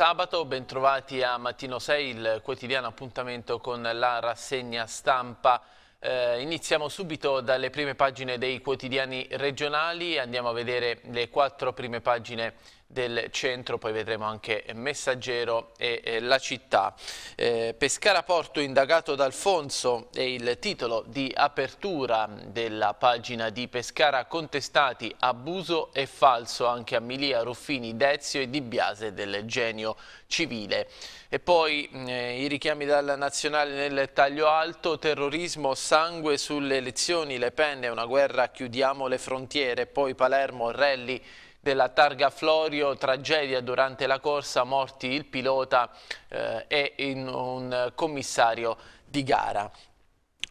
sabato, bentrovati a Mattino 6, il quotidiano appuntamento con la rassegna stampa. Eh, iniziamo subito dalle prime pagine dei quotidiani regionali, andiamo a vedere le quattro prime pagine regionali del centro, poi vedremo anche Messaggero e eh, la città. Eh, Pescara Porto indagato da Alfonso è il titolo di apertura della pagina di Pescara contestati abuso e falso anche a Milia, Ruffini, Dezio e Di Biase del genio civile. E poi eh, i richiami dalla nazionale nel taglio alto, terrorismo, sangue sulle elezioni, Le Penne, una guerra, chiudiamo le frontiere, poi Palermo, Rally della targa Florio, tragedia durante la corsa, morti il pilota eh, e un commissario di gara.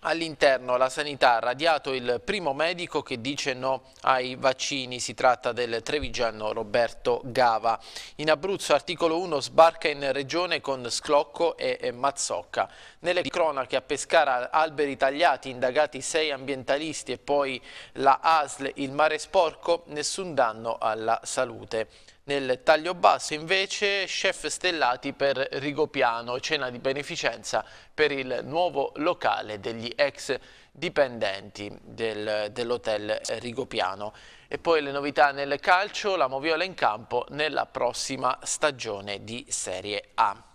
All'interno la sanità ha radiato il primo medico che dice no ai vaccini, si tratta del trevigiano Roberto Gava. In Abruzzo articolo 1 sbarca in regione con Sclocco e, Mazzocca. Nelle cronache a Pescara alberi tagliati, indagati sei ambientalisti e poi la ASL, il mare sporco, nessun danno alla salute. Nel taglio basso invece chef stellati per Rigopiano, cena di beneficenza per il nuovo locale degli ex dipendenti del, dell'hotel Rigopiano. E poi le novità nel calcio, la Moviola in campo nella prossima stagione di Serie A.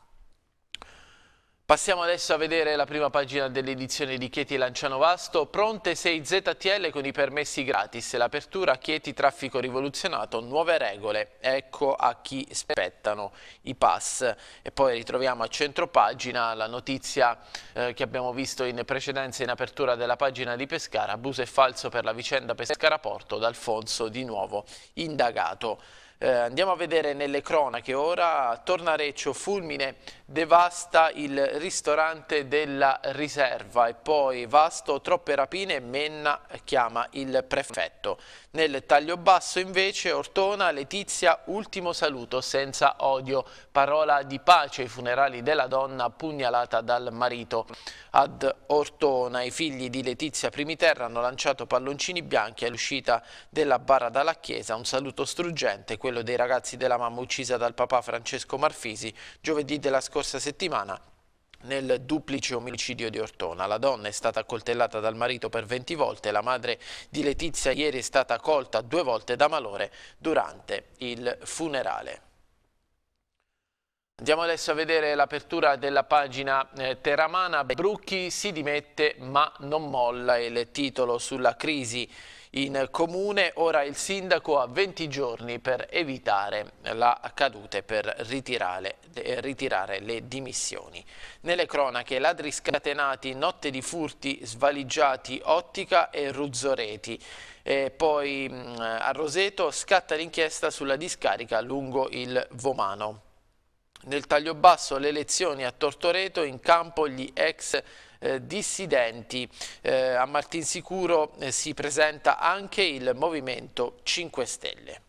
Passiamo adesso a vedere la prima pagina dell'edizione di Chieti Lanciano Vasto, pronte 6 ZTL con i permessi gratis, l'apertura Chieti traffico rivoluzionato, nuove regole, ecco a chi spettano i pass. E poi ritroviamo a centro pagina la notizia eh, che abbiamo visto in precedenza in apertura della pagina di Pescara, abuso e falso per la vicenda Pescara Porto, D'Alfonso di nuovo indagato. Eh, andiamo a vedere nelle cronache ora, Tornareccio, fulmine devasta il ristorante della riserva e poi Vasto, troppe rapine, Menna chiama il prefetto. Nel taglio basso invece Ortona, Letizia, ultimo saluto senza odio, parola di pace ai funerali della donna pugnalata dal marito. Ad Ortona i figli di Letizia Primiterra hanno lanciato palloncini bianchi all'uscita della barra dalla chiesa, un saluto struggente, quello dei ragazzi della mamma uccisa dal papà Francesco Marfisi giovedì della scorsa settimana nel duplice omicidio di Ortona. La donna è stata accoltellata dal marito per 20 volte, la madre di Letizia ieri è stata colta due volte da malore durante il funerale. Andiamo adesso a vedere l'apertura della pagina eh, Terramana. Brucchi si dimette ma non molla il titolo sulla crisi in comune, ora il sindaco ha 20 giorni per evitare la cadute per ritirare, ritirare le dimissioni. Nelle cronache ladri scatenati, notte di furti, svaligiati, ottica e ruzzoreti. E poi mm, a Roseto scatta l'inchiesta sulla discarica lungo il Vomano. Nel taglio basso le elezioni a Tortoreto in campo gli ex eh, dissidenti. Eh, a Martinsicuro eh, si presenta anche il Movimento 5 Stelle.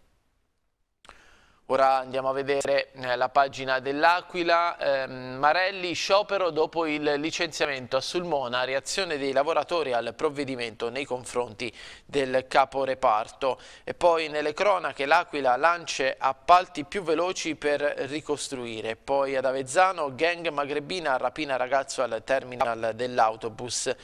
Ora andiamo a vedere eh, la pagina dell'Aquila. Eh, Marelli, sciopero dopo il licenziamento a Sulmona, reazione dei lavoratori al provvedimento nei confronti del caporeparto. E poi nelle cronache l'Aquila lancia appalti più veloci per ricostruire. Poi ad Avezzano, gang magrebina rapina ragazzo al terminal dell'autobus.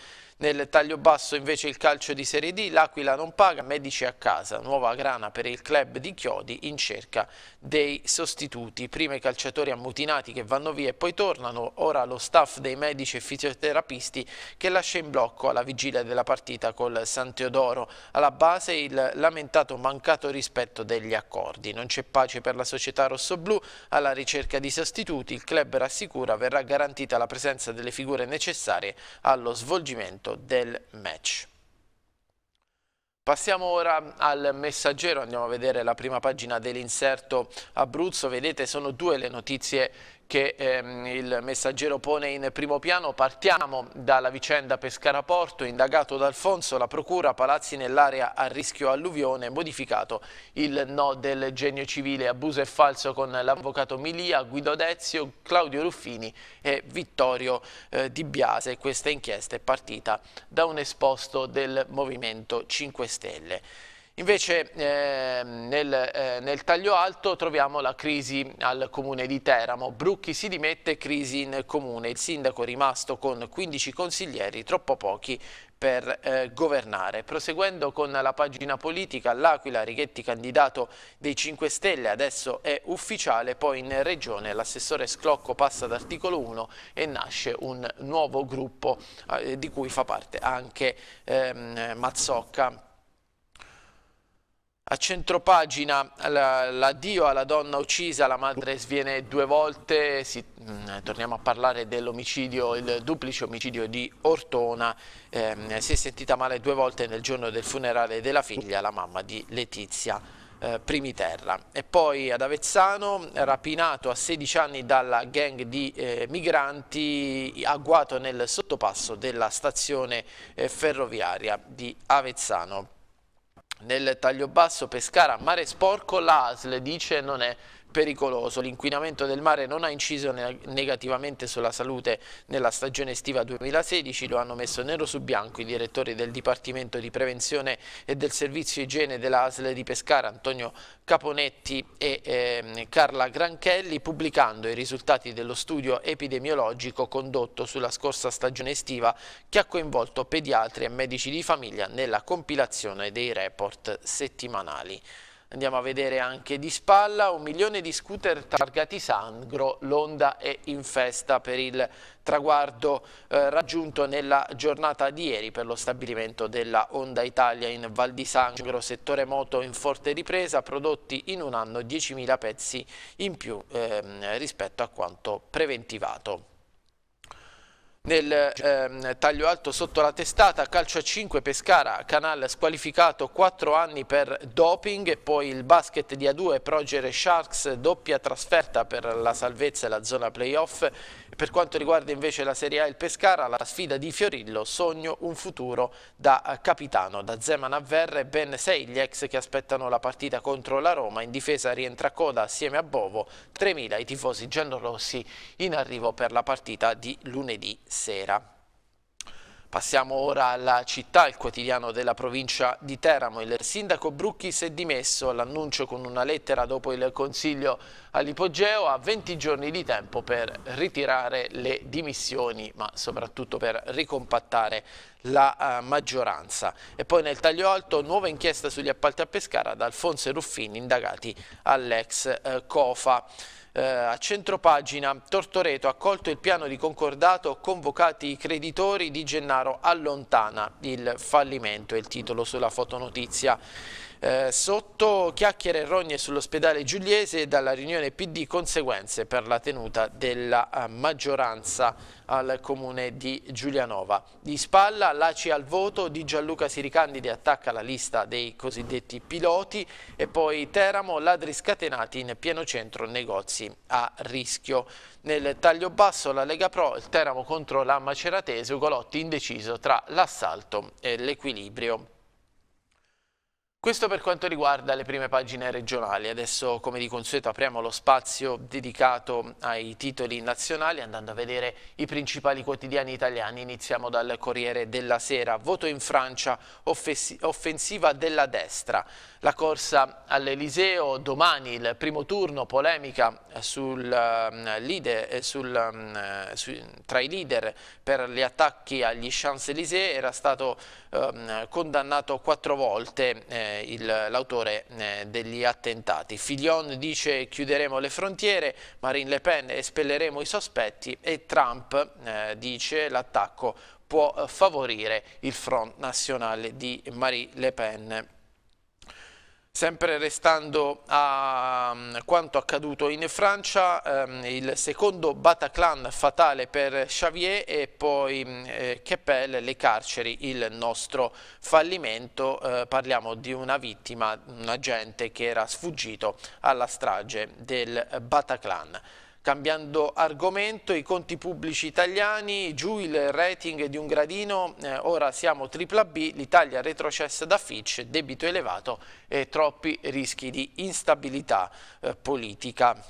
Nel taglio basso invece il calcio di Serie D, l'Aquila non paga, Medici a casa, nuova grana per il club di Chiodi in cerca dei sostituti. Prima i calciatori ammutinati che vanno via e poi tornano, ora lo staff dei medici e fisioterapisti che lascia in blocco alla vigilia della partita col San Teodoro. Alla base il lamentato mancato rispetto degli accordi. Non c'è pace per la società rossoblù, alla ricerca di sostituti il club rassicura verrà garantita la presenza delle figure necessarie allo svolgimento momento del match. Passiamo ora al messaggero, andiamo a vedere la prima pagina dell'inserto Abruzzo, vedete sono due le notizie che ehm, il messaggero pone in primo piano. Partiamo dalla vicenda Pescaraporto, indagato da Alfonso, la procura Palazzi nell'area a rischio alluvione, modificato il no del genio civile, abuso e falso con l'avvocato Milia, Guido Dezio, Claudio Ruffini e Vittorio eh, Di Biase. Questa inchiesta è partita da un esposto del Movimento 5 Stelle. Invece eh, nel, eh, nel, taglio alto troviamo la crisi al comune di Teramo. Brucchi si dimette, crisi in comune. Il sindaco è rimasto con 15 consiglieri, troppo pochi per eh, governare. Proseguendo con la pagina politica, l'Aquila Righetti, candidato dei 5 Stelle, adesso è ufficiale, poi in regione l'assessore Sclocco passa ad articolo 1 e nasce un nuovo gruppo eh, di cui fa parte anche ehm, Mazzocca. A centropagina l'addio alla donna uccisa, la madre sviene due volte, si, mh, mm, torniamo a parlare dell'omicidio, il duplice omicidio di Ortona, eh, si è sentita male due volte nel giorno del funerale della figlia, la mamma di Letizia eh, Primiterra. E poi ad Avezzano, rapinato a 16 anni dalla gang di eh, migranti, agguato nel sottopasso della stazione eh, ferroviaria di Avezzano nel taglio basso Pescara, mare sporco, l'ASL dice non è pericoloso. L'inquinamento del mare non ha inciso negativamente sulla salute nella stagione estiva 2016, lo hanno messo nero su bianco i direttori del Dipartimento di Prevenzione e del Servizio Igiene dell'ASL di Pescara, Antonio Caponetti e eh, Carla Granchelli, pubblicando i risultati dello studio epidemiologico condotto sulla scorsa stagione estiva che ha coinvolto pediatri e medici di famiglia nella compilazione dei report settimanali. Andiamo a vedere anche di spalla, un milione di scooter targati Sangro, l'Onda è in festa per il traguardo eh, raggiunto nella giornata di ieri per lo stabilimento della Honda Italia in Val di Sangro, settore moto in forte ripresa, prodotti in un anno 10.000 pezzi in più ehm, rispetto a quanto preventivato nel ehm, taglio alto sotto la testata, calcio a 5 Pescara, Canal squalificato 4 anni per doping, poi il basket di A2 Progere Sharks, doppia trasferta per la salvezza e la zona playoff. Per quanto riguarda invece la Serie A il Pescara, la sfida di Fiorillo, sogno un futuro da eh, capitano, da Zeman a Verre, ben 6 gli ex che aspettano la partita contro la Roma, in difesa rientra a coda assieme a Bovo, 3.000 i tifosi giallorossi in arrivo per la partita di lunedì sera. Passiamo ora alla città, il quotidiano della provincia di Teramo. Il sindaco Brucchi si è dimesso, all'annuncio con una lettera dopo il consiglio all'ipogeo, ha 20 giorni di tempo per ritirare le dimissioni, ma soprattutto per ricompattare la eh, maggioranza. E poi nel taglio alto nuova inchiesta sugli appalti a Pescara da Alfonso e Ruffini, indagati all'ex eh, COFA. Eh, a centropagina Tortoreto ha accolto il piano di concordato convocati i creditori di Gennaro allontana il fallimento è il titolo sulla fotonotizia eh, sotto chiacchiere e rogne sull'ospedale Giuliese dalla riunione PD conseguenze per la tenuta della eh, maggioranza al comune di Giulianova. Di spalla l'ACI al voto di Gianluca si ricandide e attacca la lista dei cosiddetti piloti e poi Teramo ladri scatenati in pieno centro negozi a rischio. Nel taglio basso la Lega Pro, il Teramo contro la Maceratese, Ugolotti indeciso tra l'assalto e l'equilibrio. Questo per quanto riguarda le prime pagine regionali, adesso come di consueto apriamo lo spazio dedicato ai titoli nazionali andando a vedere i principali quotidiani italiani, iniziamo dal Corriere della Sera, voto in Francia, offensiva della destra, la corsa all'Eliseo, domani il primo turno, polemica eh, sul, ehm, leader, eh, sul, ehm, eh, tra i leader per gli attacchi agli Champs-Élysées, era stato ehm, condannato quattro volte eh, l'autore eh, degli attentati. Fillon dice chiuderemo le frontiere, Marine Le Pen espelleremo i sospetti e Trump eh, dice l'attacco può favorire il Front Nazionale di Marine Le Pen. Sempre restando a mm, quanto accaduto in Francia, ehm, il secondo Bataclan fatale per Xavier e poi mm, eh, Keppel, le carceri, il nostro fallimento. Eh, parliamo di una vittima, un agente che era sfuggito alla strage del Bataclan. Cambiando argomento, i conti pubblici italiani, giù il rating di un gradino, eh, ora siamo tripla B, l'Italia retrocessa da Fitch, debito elevato e troppi rischi di instabilità eh, politica.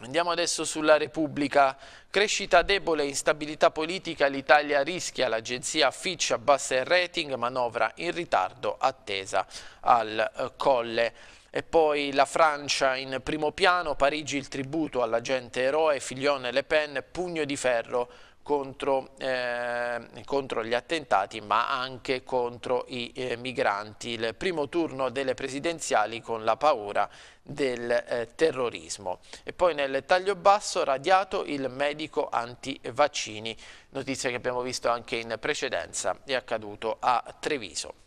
Andiamo adesso sulla Repubblica. Crescita debole e instabilità politica, l'Italia rischia, l'agenzia Fitch abbassa il rating, manovra in ritardo, attesa al eh, colle. E poi la Francia in primo piano, Parigi il tributo alla gente eroe, Figlione Le Pen, pugno di ferro contro, eh, contro, gli attentati ma anche contro i eh, migranti. Il primo turno delle presidenziali con la paura del eh, terrorismo. E poi nel taglio basso radiato il medico antivaccini, notizia che abbiamo visto anche in precedenza, è accaduto a Treviso.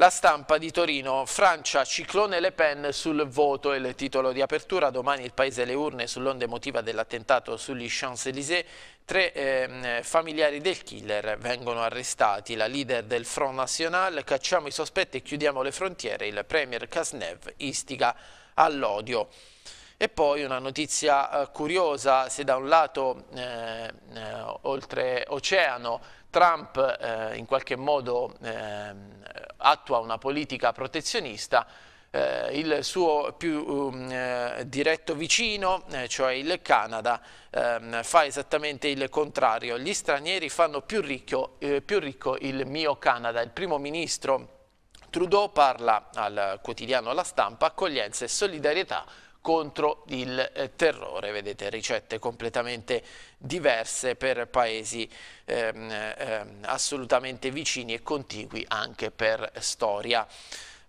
La stampa di Torino, Francia, ciclone Le Pen sul voto, è il titolo di apertura, domani il paese alle urne sull'onda emotiva dell'attentato sugli Champs-Élysées, tre eh, familiari del killer vengono arrestati, la leader del Front National, cacciamo i sospetti e chiudiamo le frontiere, il premier Kasnev istiga all'odio. E poi una notizia eh, curiosa, se da un lato eh, eh oltre oceano Trump eh, in qualche modo eh, attua una politica protezionista, eh, il suo più um, eh, diretto vicino, eh, cioè il Canada, ehm, fa esattamente il contrario. Gli stranieri fanno più ricco, eh, più ricco il mio Canada. Il primo ministro Trudeau parla al quotidiano La Stampa, accoglienza e solidarietà contro il eh, terrore, vedete ricette completamente diverse per paesi ehm, ehm, assolutamente vicini e contigui anche per storia.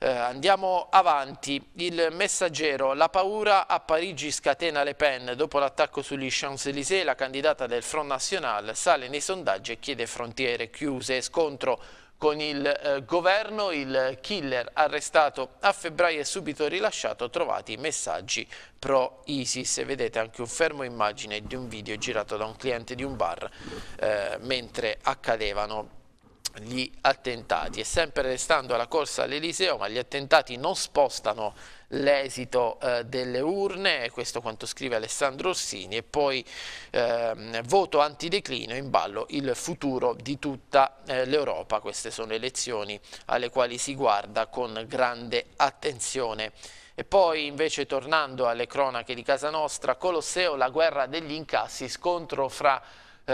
Eh, andiamo avanti, il messaggero, la paura a Parigi scatena Le Pen, dopo l'attacco sugli Champs-Élysées la candidata del Front National sale nei sondaggi e chiede frontiere chiuse, scontro con il eh, governo, il killer arrestato a febbraio e subito rilasciato, trovati messaggi pro-ISIS. Vedete anche un fermo immagine di un video girato da un cliente di un bar eh, mentre accadevano gli attentati e sempre restando alla corsa all'Eliseo ma gli attentati non spostano l'esito eh, delle urne, questo quanto scrive Alessandro Orsini, e poi eh, voto antideclino in ballo il futuro di tutta eh, l'Europa. Queste sono elezioni alle quali si guarda con grande attenzione. E poi invece tornando alle cronache di casa nostra, Colosseo, la guerra degli incassi, scontro fra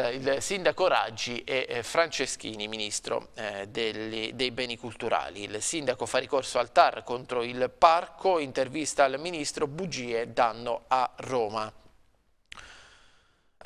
eh, il sindaco Raggi e eh, Franceschini, ministro eh, degli, dei beni culturali. Il sindaco fa ricorso al TAR contro il parco, intervista al ministro, bugie danno a Roma.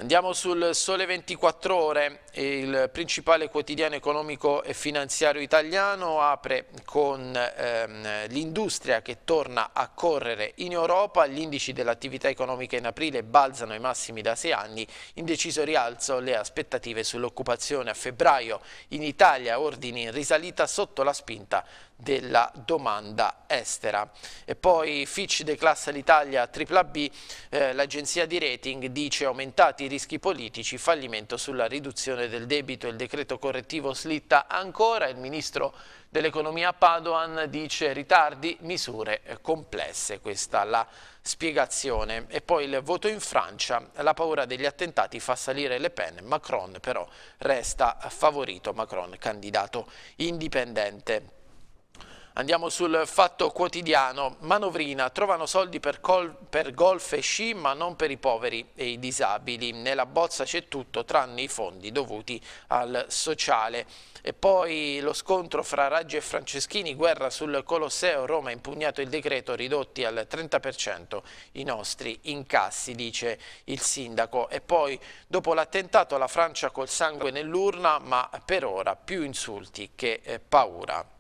Andiamo sul Sole 24 Ore, il principale quotidiano economico e finanziario italiano apre con ehm, l'industria che torna a correre in Europa, gli indici dell'attività economica in aprile balzano ai massimi da sei anni, in deciso rialzo le aspettative sull'occupazione a febbraio, in Italia ordini in risalita sotto la spinta della domanda estera. E poi Fitch declassa l'Italia AAA B, eh, l'agenzia di rating dice aumentati i rischi politici, fallimento sulla riduzione del debito, il decreto correttivo slitta ancora, il ministro dell'economia Padoan dice ritardi, misure complesse, questa la spiegazione. E poi il voto in Francia, la paura degli attentati fa salire Le Pen, Macron però resta favorito, Macron candidato indipendente. Andiamo sul fatto quotidiano, manovrina, trovano soldi per, col, per, golf e sci ma non per i poveri e i disabili, nella bozza c'è tutto tranne i fondi dovuti al sociale. E poi lo scontro fra Raggi e Franceschini, guerra sul Colosseo, Roma ha impugnato il decreto ridotti al 30% i nostri incassi, dice il sindaco. E poi dopo l'attentato la Francia col sangue nell'urna ma per ora più insulti che eh, paura.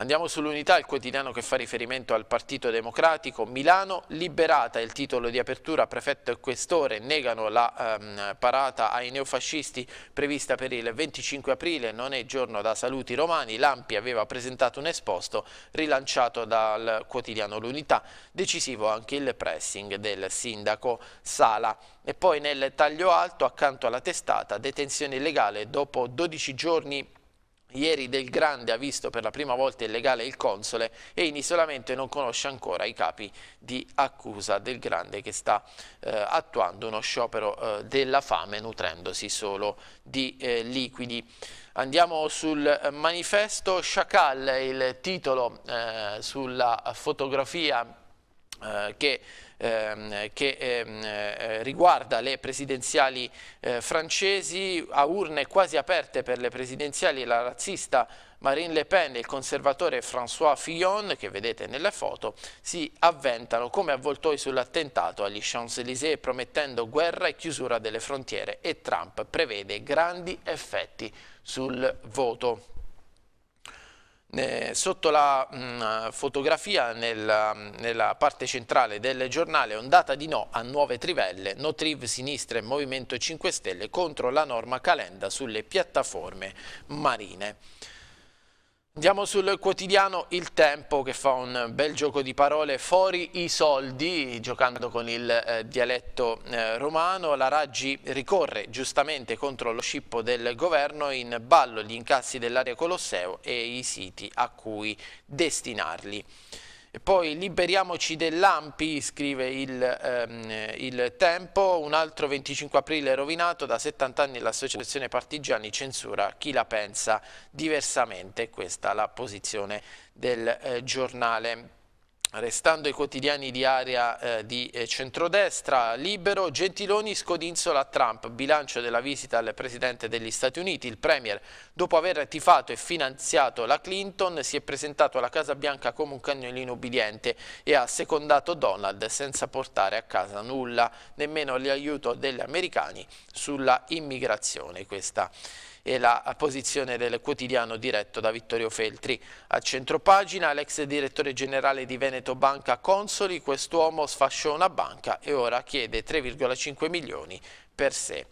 Andiamo sull'unità, il quotidiano che fa riferimento al Partito Democratico. Milano liberata, il titolo di apertura, prefetto e questore negano la ehm, parata ai neofascisti prevista per il 25 aprile, non è giorno da saluti romani, l'Ampi aveva presentato un esposto rilanciato dal quotidiano L'Unità, decisivo anche il pressing del sindaco Sala. E poi nel taglio alto, accanto alla testata, detenzione illegale dopo 12 giorni Ieri Del Grande ha visto per la prima volta illegale il console e in isolamento non conosce ancora i capi di accusa Del Grande che sta eh, attuando uno sciopero eh, della fame nutrendosi solo di eh, liquidi. Andiamo sul manifesto Chacal, il titolo eh, sulla fotografia eh, che ehm, che ehm, eh, riguarda le presidenziali eh, francesi, a urne quasi aperte per le presidenziali la razzista Marine Le Pen e il conservatore François Fillon, che vedete nelle foto, si avventano come avvoltoi sull'attentato agli Champs-Élysées promettendo guerra e chiusura delle frontiere e Trump prevede grandi effetti sul voto eh, sotto la mh, mm, fotografia nella, mm, nella, parte centrale del giornale ondata di no a nuove trivelle, no triv sinistra e Movimento 5 Stelle contro la norma calenda sulle piattaforme marine. Andiamo sul quotidiano Il Tempo che fa un bel gioco di parole fuori i soldi giocando con il eh, dialetto eh, romano. La Raggi ricorre giustamente contro lo scippo del governo in ballo gli incassi dell'area Colosseo e i siti a cui destinarli. Poi liberiamoci dell'AMPI, scrive il, ehm, il, Tempo, un altro 25 aprile rovinato, da 70 anni l'associazione partigiani censura chi la pensa diversamente, questa è la posizione del eh, giornale. Restando ai quotidiani di area eh, di eh, centrodestra, libero, Gentiloni scodinzola Trump, bilancio della visita al Presidente degli Stati Uniti. Il Premier, dopo aver tifato e finanziato la Clinton, si è presentato alla Casa Bianca come un cagnolino ubbidiente e ha secondato Donald senza portare a casa nulla, nemmeno l'aiuto degli americani sulla immigrazione. Questa e la posizione del quotidiano diretto da Vittorio Feltri. A centropagina l'ex direttore generale di Veneto Banca Consoli, quest'uomo sfasciò una banca e ora chiede 3,5 milioni per sé.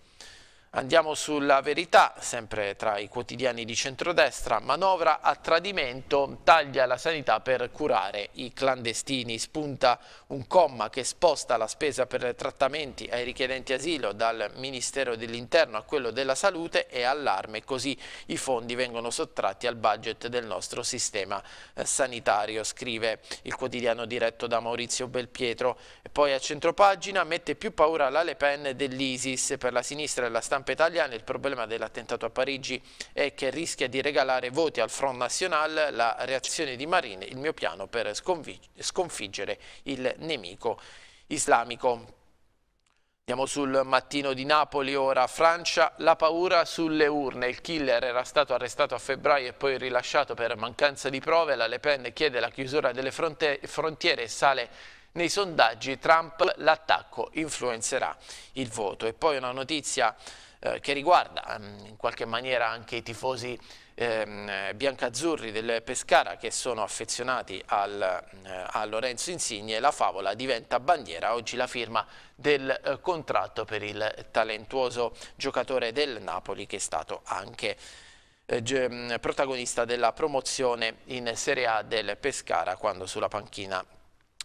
Andiamo sulla verità, sempre tra i quotidiani di centrodestra, manovra a tradimento, taglia la sanità per curare i clandestini, spunta un comma che sposta la spesa per trattamenti ai richiedenti asilo dal Ministero dell'Interno a quello della Salute e allarme, così i fondi vengono sottratti al budget del nostro sistema eh, sanitario, scrive il quotidiano diretto da Maurizio Belpietro. E poi a centropagina mette più paura la Le Pen dell'ISIS per la sinistra e la stampa stampa italiana, il problema dell'attentato a Parigi è che rischia di regalare voti al Front National, la reazione di Marine, il mio piano per sconfiggere il nemico islamico. Andiamo sul mattino di Napoli, ora Francia, la paura sulle urne, il killer era stato arrestato a febbraio e poi rilasciato per mancanza di prove, la Le Pen chiede la chiusura delle frontiere e sale nei sondaggi, Trump l'attacco influenzerà il voto. E poi una notizia eh, che riguarda mm, in qualche maniera anche i tifosi ehm, biancazzurri del Pescara che sono affezionati al, eh, a Lorenzo Insigne, la favola diventa bandiera, oggi la firma del eh, contratto per il talentuoso giocatore del Napoli che è stato anche eh, mm, protagonista della promozione in Serie A del Pescara quando sulla panchina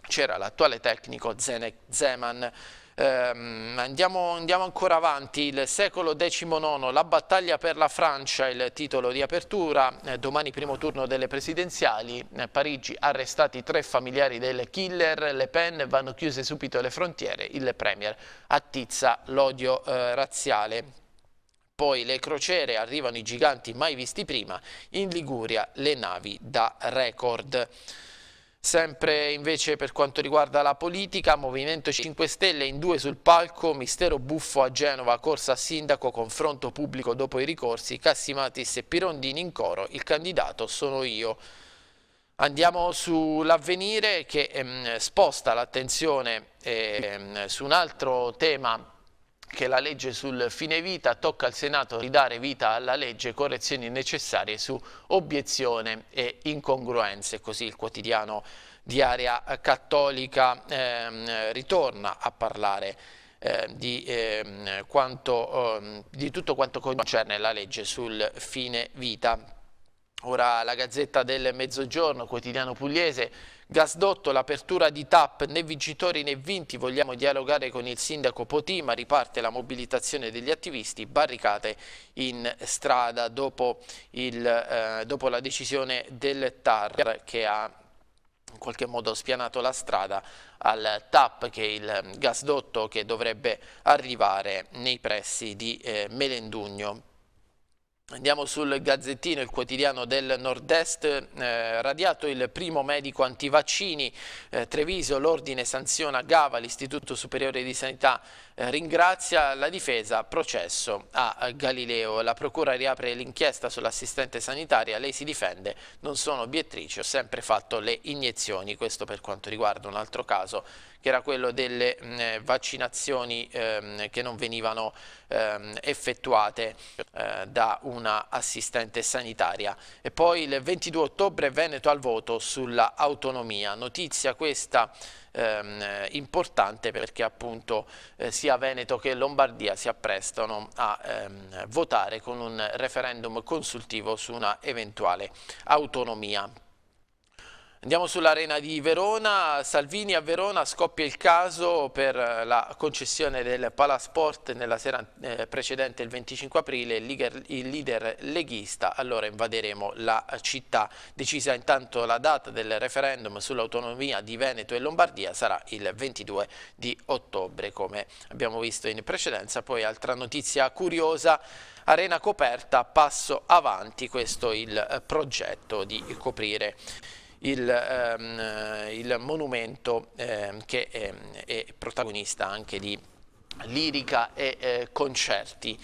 c'era l'attuale tecnico Zenek Zeman ehm, andiamo, andiamo, ancora avanti, il secolo XIX, la battaglia per la Francia, il titolo di apertura, eh, domani primo turno delle presidenziali, eh, Parigi arrestati tre familiari del killer, Le Pen vanno chiuse subito le frontiere, il Premier attizza l'odio eh, razziale poi le crociere, arrivano i giganti mai visti prima, in Liguria le navi da record. Sempre invece per quanto riguarda la politica, Movimento 5 Stelle in due sul palco, mistero buffo a Genova, corsa a sindaco, confronto pubblico dopo i ricorsi, Cassimatis e Pirondini in coro, il candidato sono io. Andiamo sull'avvenire che ehm, sposta l'attenzione ehm, su un altro tema che la legge sul fine vita tocca al Senato ridare vita alla legge correzioni necessarie su obiezione e incongruenze, così il quotidiano di area cattolica ehm, ritorna a parlare eh, di, eh, quanto, eh, di, tutto quanto concerne la legge sul fine vita. Ora la Gazzetta del Mezzogiorno, quotidiano pugliese, Gasdotto, l'apertura di TAP, né vincitori né vinti, vogliamo dialogare con il sindaco Potima, riparte la mobilitazione degli attivisti, barricate in strada dopo, il, eh, dopo la decisione del TAR che ha in qualche modo spianato la strada al TAP che è il gasdotto che dovrebbe arrivare nei pressi di eh, Melendugno Andiamo sul Gazzettino, il quotidiano del Nord-Est, eh, radiato il primo medico antivaccini, eh, Treviso, l'ordine sanziona Gava, l'Istituto Superiore di Sanità eh, ringrazia la difesa, processo a Galileo. La procura riapre l'inchiesta sull'assistente sanitaria, lei si difende, non sono obiettrice, ho sempre fatto le iniezioni, questo per quanto riguarda un altro caso che era quello delle mh, mm, eh, vaccinazioni ehm, che non venivano ehm, effettuate eh, da una assistente sanitaria. E poi il 22 ottobre Veneto al voto sulla autonomia, notizia questa ehm, importante perché appunto eh, sia Veneto che Lombardia si apprestano a ehm, votare con un referendum consultivo su una eventuale autonomia. Andiamo sull'arena di Verona, Salvini a Verona scoppia il caso per eh, la concessione del Palasport nella sera eh, precedente il 25 aprile, il leader leghista, allora invaderemo la città. Decisa intanto la data del referendum sull'autonomia di Veneto e Lombardia sarà il 22 di ottobre come abbiamo visto in precedenza. Poi altra notizia curiosa, arena coperta, passo avanti, questo è il eh, progetto di coprire il, ehm, il monumento ehm, che è, ehm, è, protagonista anche di lirica e eh, concerti.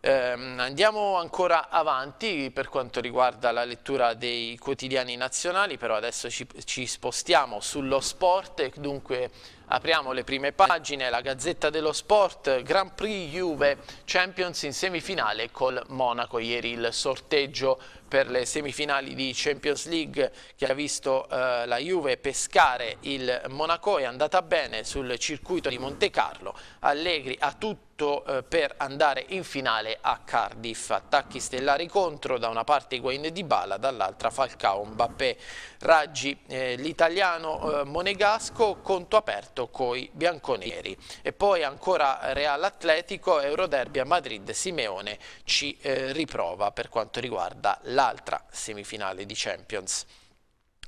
Ehm, andiamo ancora avanti per quanto riguarda la lettura dei quotidiani nazionali, però adesso ci, ci spostiamo sullo sport, dunque Apriamo le prime pagine, la Gazzetta dello Sport, Grand Prix Juve, Champions in semifinale col Monaco. Ieri il sorteggio per le semifinali di Champions League che ha visto eh, la Juve pescare il Monaco è andata bene sul circuito di Monte Carlo. Allegri a tutti tutto eh, per andare in finale a Cardiff. Attacchi stellari contro, da una parte Guain di Bala, dall'altra Falcao, Mbappé, Raggi, eh, l'italiano eh, monegasco, conto aperto coi bianconeri. E poi ancora Real Atletico, Euroderby a Madrid, Simeone ci eh, riprova per quanto riguarda l'altra semifinale di Champions.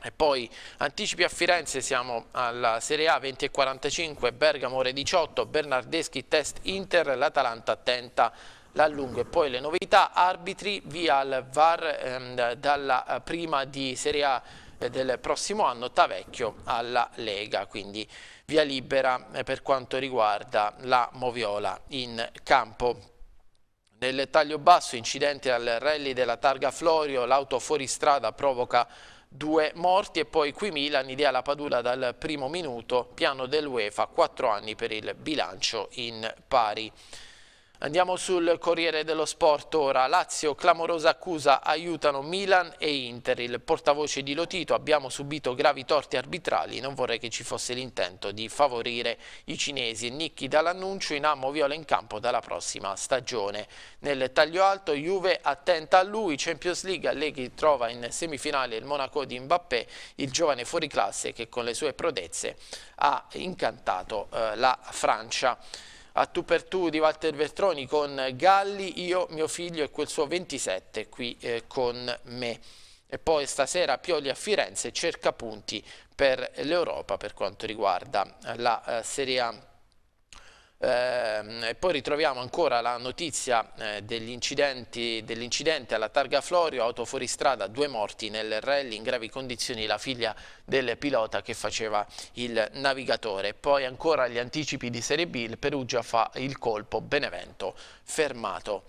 E poi anticipi a Firenze, siamo alla Serie A 20.45, Bergamo ore 18, Bernardeschi test Inter, l'Atalanta tenta l'allungo e poi le novità, arbitri via al VAR ehm, dalla eh, prima di Serie A eh, del prossimo anno Tavecchio alla Lega, quindi via libera eh, per quanto riguarda la Moviola in campo. Nel taglio basso, incidente al rally della targa Florio, l'auto fuoristrada provoca due morti e poi qui Milan, idea la Padula dal primo minuto, piano dell'UEFA, quattro anni per il bilancio in pari. Andiamo sul Corriere dello Sport ora. Lazio, clamorosa accusa, aiutano Milan e Inter. Il portavoce di Lotito, abbiamo subito gravi torti arbitrali, non vorrei che ci fosse l'intento di favorire i cinesi. Nicchi dall'annuncio, in ammo viola in campo dalla prossima stagione. Nel taglio alto, Juve attenta a lui, Champions League, Allegri trova in semifinale il Monaco di Mbappé, il giovane fuoriclasse che con le sue prodezze ha incantato eh, la Francia a tu per tu di Walter Veltroni con Galli, io, mio figlio e quel suo 27 qui eh, con me. E poi stasera Pioli a Firenze cerca punti per l'Europa per quanto riguarda la eh, Serie A eh, poi ritroviamo ancora la notizia eh, dell'incidente alla targa Florio, auto fuoristrada, due morti nel rally in gravi condizioni, la figlia del pilota che faceva il navigatore. Poi ancora gli anticipi di Serie B, il Perugia fa il colpo, Benevento fermato.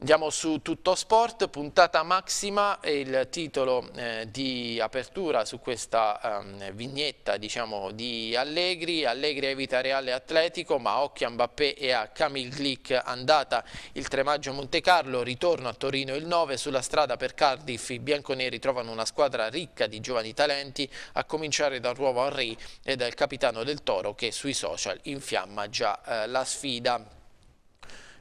Andiamo su Tutto Sport, puntata massima e il titolo eh, di apertura su questa eh, vignetta diciamo, di Allegri. Allegri evita Reale Atletico, ma occhio a Mbappé e a Camille Glick. Andata il 3 maggio a Montecarlo, ritorno a Torino il 9. Sulla strada per Cardiff i bianconeri trovano una squadra ricca di giovani talenti, a cominciare dal nuovo Henri e dal capitano del Toro che sui social infiamma già eh, la sfida.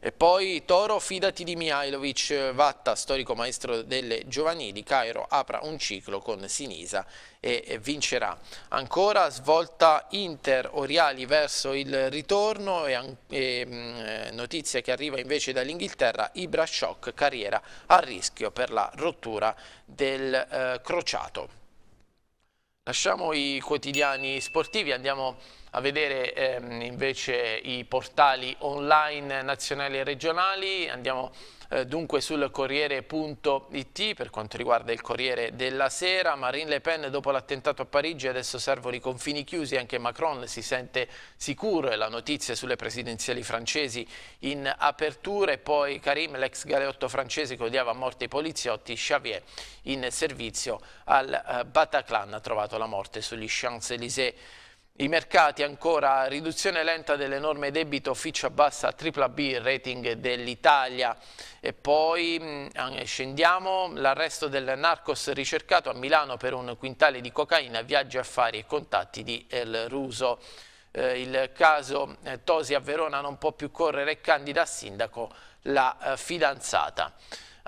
E poi Toro, fidati di Mihailovic, Vatta, storico maestro delle giovanili, Cairo apra un ciclo con Sinisa e, vincerà. Ancora svolta Inter, Oriali verso il ritorno e, e mm, eh, notizia che arriva invece dall'Inghilterra, Ibra Shock, carriera a rischio per la rottura del eh, crociato. Lasciamo i quotidiani sportivi, andiamo a vedere ehm, invece i portali online nazionali e regionali, andiamo eh, dunque sul Corriere.it per quanto riguarda il Corriere della Sera, Marine Le Pen dopo l'attentato a Parigi adesso servono i confini chiusi, anche Macron si sente sicuro la notizia sulle presidenziali francesi in apertura e poi Karim, l'ex galeotto francese che odiava a morte i poliziotti, Xavier in servizio al eh, Bataclan ha trovato la morte sugli Champs-Élysées. I mercati ancora, riduzione lenta dell'enorme debito, Fitch abbassa tripla B rating dell'Italia e poi mm, ah, scendiamo, l'arresto del narcos ricercato a Milano per un quintale di cocaina, viaggi, affari e contatti di El Ruso. Eh, il caso eh, Tosi a Verona non può più correre, candida a sindaco la eh, fidanzata.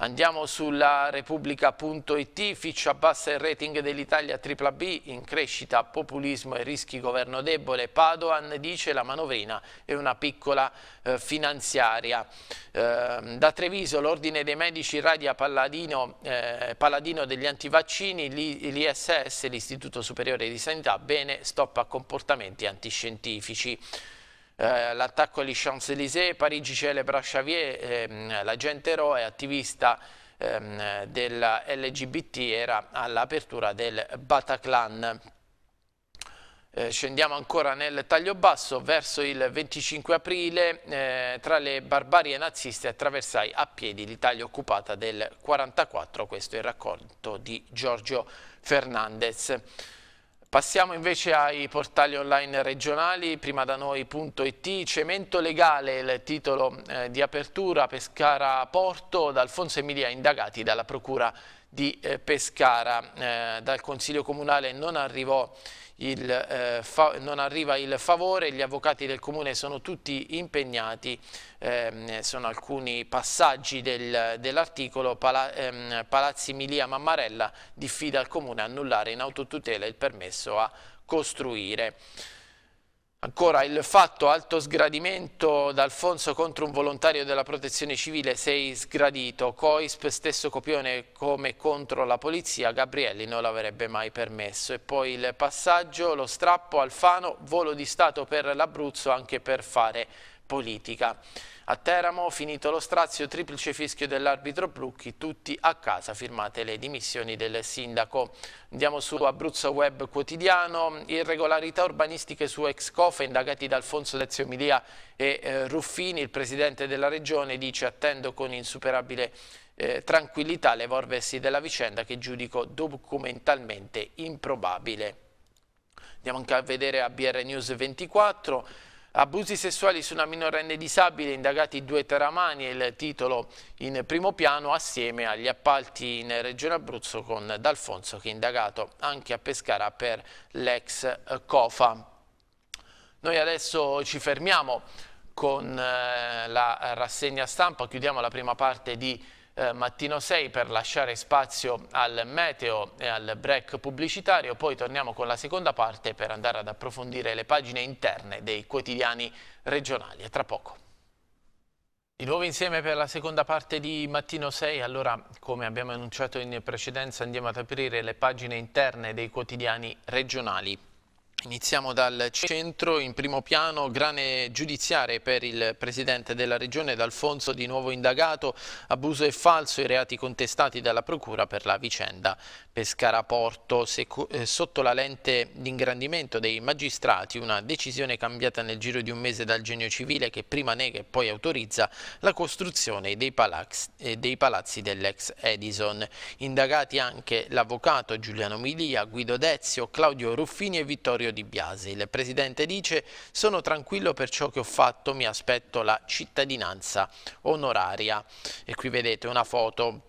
Andiamo sulla Repubblica.it, Fitch abbassa il rating dell'Italia AAA, in crescita populismo e rischi governo debole, Padoan dice la manovrina è una piccola eh, finanziaria. Eh, da Treviso l'Ordine dei Medici radia Palladino, eh, Palladino degli antivaccini, l'ISS, l'Istituto Superiore di Sanità, bene, stop a comportamenti antiscientifici. Eh, l'attacco agli Champs-Élysées, Parigi celebra Xavier, ehm, l'agente eroe attivista ehm, della LGBT era all'apertura del Bataclan. Eh, scendiamo ancora nel taglio basso, verso il 25 aprile, eh, tra le barbarie naziste attraversai a piedi l'Italia occupata del 1944, questo è il racconto di Giorgio Fernandez. Passiamo invece ai portali online regionali, prima da noi.it, Cemento Legale, il titolo eh, di apertura, Pescara Porto, D'Alfonso Emilia indagati dalla Procura di eh, Pescara. Eh, dal Consiglio Comunale non, il, eh, non, arriva il favore, gli avvocati del Comune sono tutti impegnati, ehm, sono alcuni passaggi del, dell'articolo, ehm, Palazzi Milia Mammarella diffida al Comune annullare in autotutela il permesso a costruire. Ancora il fatto alto sgradimento d'Alfonso contro un volontario della protezione civile, sei sgradito, Coisp stesso copione come contro la polizia, Gabrielli non l'avrebbe mai permesso. E poi il passaggio, lo strappo, Alfano, volo di Stato per l'Abruzzo anche per fare politica. A Teramo, finito lo strazio, triplice fischio dell'arbitro Plucchi, tutti a casa, firmate le dimissioni del sindaco. Andiamo su Abruzzo Web Quotidiano, irregolarità urbanistiche su ex cofa, indagati da Alfonso Dezio Milia e eh, Ruffini, il presidente della regione dice attendo con insuperabile eh, tranquillità l'evolversi della vicenda che giudico documentalmente improbabile. Andiamo anche a vedere a BR News 24, Abusi sessuali su una minorenne disabile, indagati due teramani e il titolo in primo piano assieme agli appalti in Regione Abruzzo con D'Alfonso che è indagato anche a Pescara per l'ex COFA. Noi adesso ci fermiamo con eh, la rassegna stampa, chiudiamo la prima parte di eh, mattino 6 per lasciare spazio al meteo e al break pubblicitario, poi torniamo con la seconda parte per andare ad approfondire le pagine interne dei quotidiani regionali. A tra poco. Di nuovo insieme per la seconda parte di Mattino 6, allora come abbiamo annunciato in precedenza andiamo ad aprire le pagine interne dei quotidiani regionali. Iniziamo dal centro, in primo piano grane giudiziarie per il Presidente della Regione D'Alfonso di nuovo indagato, abuso e falso i reati contestati dalla Procura per la vicenda Pescara Porto. Eh, sotto la lente d'ingrandimento dei magistrati una decisione cambiata nel giro di un mese dal genio civile che prima nega e poi autorizza la costruzione dei eh, palazzi, dell'ex Edison. Indagati anche l'avvocato Giuliano Milia, Guido Dezio, Claudio Ruffini e Vittorio Mario Di Biasi. Il Presidente dice sono tranquillo per ciò che ho fatto, mi aspetto la cittadinanza onoraria. E qui vedete una foto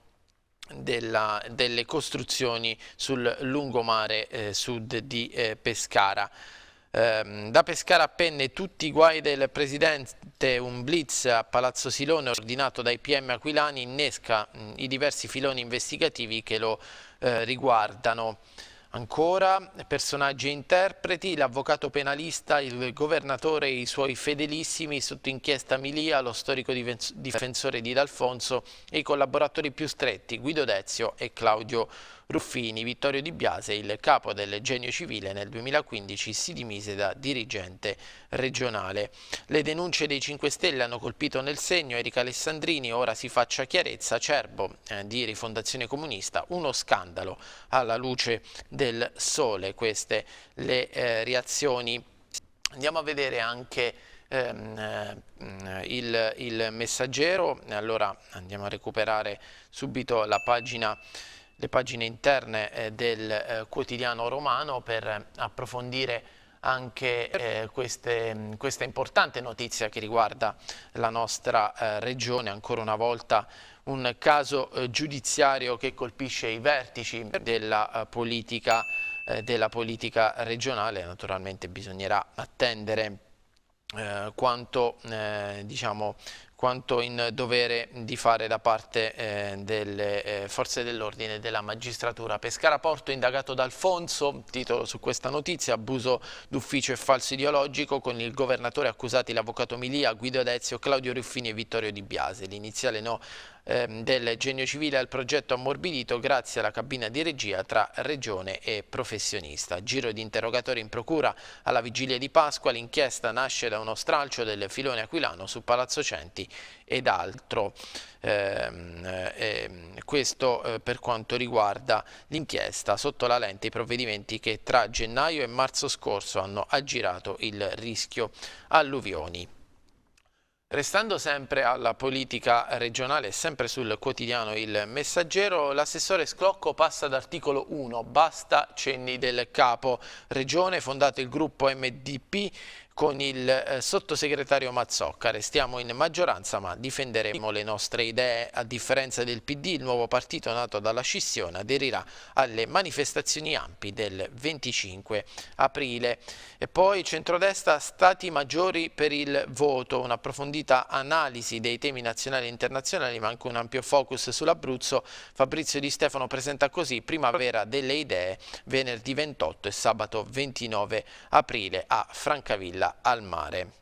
della, delle costruzioni sul lungomare eh, sud di eh, Pescara. Ehm, da Pescara a Penne tutti i guai del Presidente, un blitz a Palazzo Silone ordinato dai PM aquilani innesca i diversi filoni investigativi che lo eh, riguardano. Ancora personaggi e interpreti, l'avvocato penalista, il governatore e i suoi fedelissimi sotto inchiesta Milia, lo storico difensore di D'Alfonso e i collaboratori più stretti Guido Dezio e Claudio Ruffini, Vittorio Di Biase, il capo del Genio Civile, nel 2015 si dimise da dirigente regionale. Le denunce dei 5 Stelle hanno colpito nel segno Erika Alessandrini, ora si faccia chiarezza, Cerbo eh, di Rifondazione Comunista, uno scandalo alla luce del sole, queste le eh, reazioni. Andiamo a vedere anche ehm, eh, il, il messaggero, allora andiamo a recuperare subito la pagina le pagine interne eh, del eh, quotidiano romano per eh, approfondire anche eh, queste, mm, questa importante notizia che riguarda la nostra eh, regione, ancora una volta un caso eh, giudiziario che colpisce i vertici della politica, della politica regionale, naturalmente bisognerà attendere quanto diciamo, quanto in dovere di fare da parte eh, delle eh, forze dell'ordine e della magistratura. Pescara Porto indagato da Alfonso, titolo su questa notizia, abuso d'ufficio e falso ideologico con il governatore accusati l'avvocato Milia, Guido Adezio, Claudio Ruffini e Vittorio Di Biase. L'iniziale no Ehm, del Genio Civile al progetto ammorbidito grazie alla cabina di regia tra regione e professionista. Giro di interrogatori in procura alla vigilia di Pasqua, l'inchiesta nasce da uno stralcio del filone aquilano su Palazzo Centi ed altro. Ehm, ehm, questo eh, per quanto riguarda l'inchiesta sotto la lente i provvedimenti che tra gennaio e marzo scorso hanno aggirato il rischio alluvioni. Restando sempre alla politica regionale, sempre sul quotidiano Il Messaggero, l'assessore Sclocco passa ad articolo 1, basta cenni del capo. Regione, fondato il gruppo MDP, con il eh, sottosegretario Mazzocca. Restiamo in maggioranza ma difenderemo le nostre idee. A differenza del PD, il nuovo partito nato dalla scissione aderirà alle manifestazioni ampi del 25 aprile. E poi centrodestra stati maggiori per il voto, un'approfondita analisi dei temi nazionali e internazionali ma anche un ampio focus sull'Abruzzo. Fabrizio Di Stefano presenta così Primavera delle idee venerdì 28 e sabato 29 aprile a Francavilla villa al mare.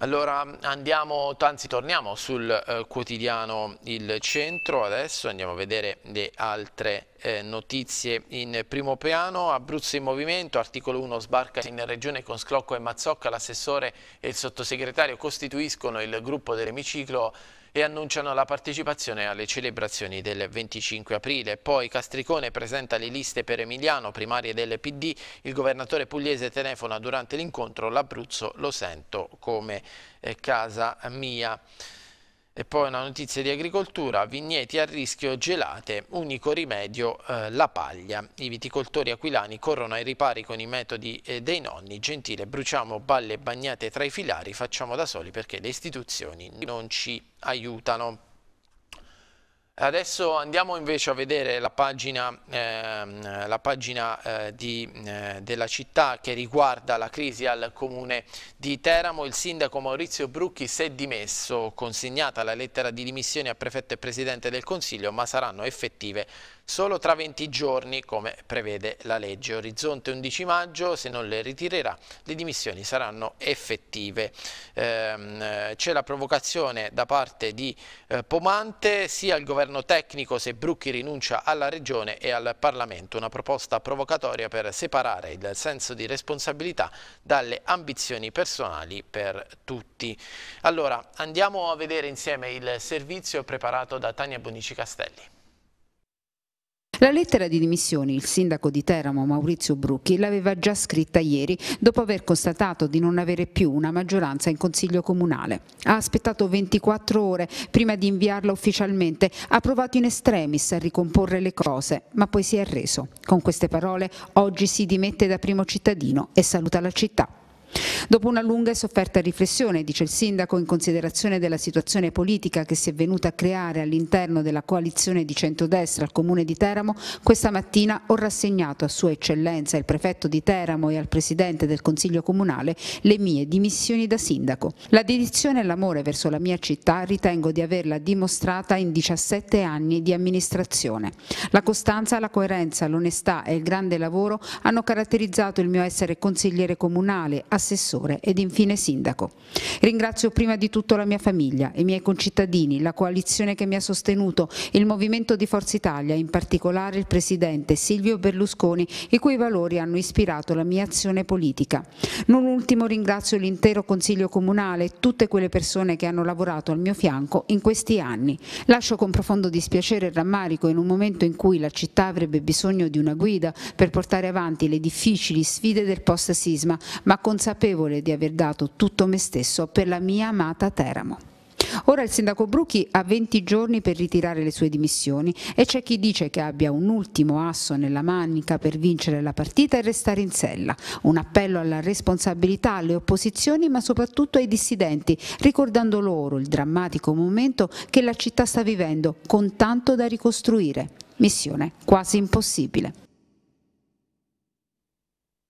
Allora andiamo, anzi torniamo sul eh, quotidiano Il Centro, adesso andiamo a vedere le altre eh, notizie in primo piano. Abruzzo in movimento, articolo 1 sbarca in regione con Sclocco e Mazzocca, l'assessore e il sottosegretario costituiscono il gruppo dell'emiciclo e annunciano la partecipazione alle celebrazioni del 25 aprile. Poi Castricone presenta le liste per Emiliano, primarie del PD. Il governatore pugliese telefona durante l'incontro l'Abruzzo lo sento come eh, casa mia. E poi una notizia di agricoltura, vigneti a rischio gelate, unico rimedio eh, la paglia. I viticoltori aquilani corrono ai ripari con i metodi eh, dei nonni, gentile, bruciamo balle bagnate tra i filari, facciamo da soli perché le istituzioni non ci aiutano. Adesso andiamo invece a vedere la pagina, eh, la pagina eh, di, eh, della città che riguarda la crisi al comune di Teramo. Il sindaco Maurizio Brucchi si è dimesso, consegnata la lettera di dimissione a prefetto e presidente del Consiglio, ma saranno effettive solo tra 20 giorni come prevede la legge. Orizzonte 11 maggio, se non le ritirerà le dimissioni saranno effettive. Ehm, eh, C'è la provocazione da parte di eh, Pomante sia il governo tecnico se Brucchi rinuncia alla regione e al Parlamento, una proposta provocatoria per separare il senso di responsabilità dalle ambizioni personali per tutti. Allora andiamo a vedere insieme il servizio preparato da Tania Bonici Castelli. La lettera di dimissioni il sindaco di Teramo Maurizio Brucchi l'aveva già scritta ieri dopo aver constatato di non avere più una maggioranza in consiglio comunale. Ha aspettato 24 ore prima di inviarla ufficialmente, ha provato in estremis a ricomporre le cose, ma poi si è arreso. Con queste parole oggi si dimette da primo cittadino e saluta la città. Dopo una lunga e sofferta riflessione, dice il sindaco, in considerazione della situazione politica che si è venuta a creare all'interno della coalizione di centrodestra al comune di Teramo, questa mattina ho rassegnato a sua eccellenza il prefetto di Teramo e al presidente del consiglio comunale le mie dimissioni da sindaco. La dedizione e l'amore verso la mia città ritengo di averla dimostrata in 17 anni di amministrazione. La costanza, la coerenza, l'onestà e il grande lavoro hanno caratterizzato il mio essere consigliere comunale, a assessore ed infine sindaco. Ringrazio prima di tutto la mia famiglia, i miei concittadini, la coalizione che mi ha sostenuto, il Movimento di Forza Italia, in particolare il Presidente Silvio Berlusconi, i cui valori hanno ispirato la mia azione politica. Non ultimo ringrazio l'intero Consiglio Comunale e tutte quelle persone che hanno lavorato al mio fianco in questi anni. Lascio con profondo dispiacere e rammarico in un momento in cui la città avrebbe bisogno di una guida per portare avanti le difficili sfide del post-sisma, ma consapevole consapevole di aver dato tutto me stesso per la mia amata Teramo. Ora il sindaco Bruchi ha 20 giorni per ritirare le sue dimissioni e c'è chi dice che abbia un ultimo asso nella manica per vincere la partita e restare in sella. Un appello alla responsabilità alle opposizioni ma soprattutto ai dissidenti, ricordando loro il drammatico momento che la città sta vivendo con tanto da ricostruire. Missione quasi impossibile.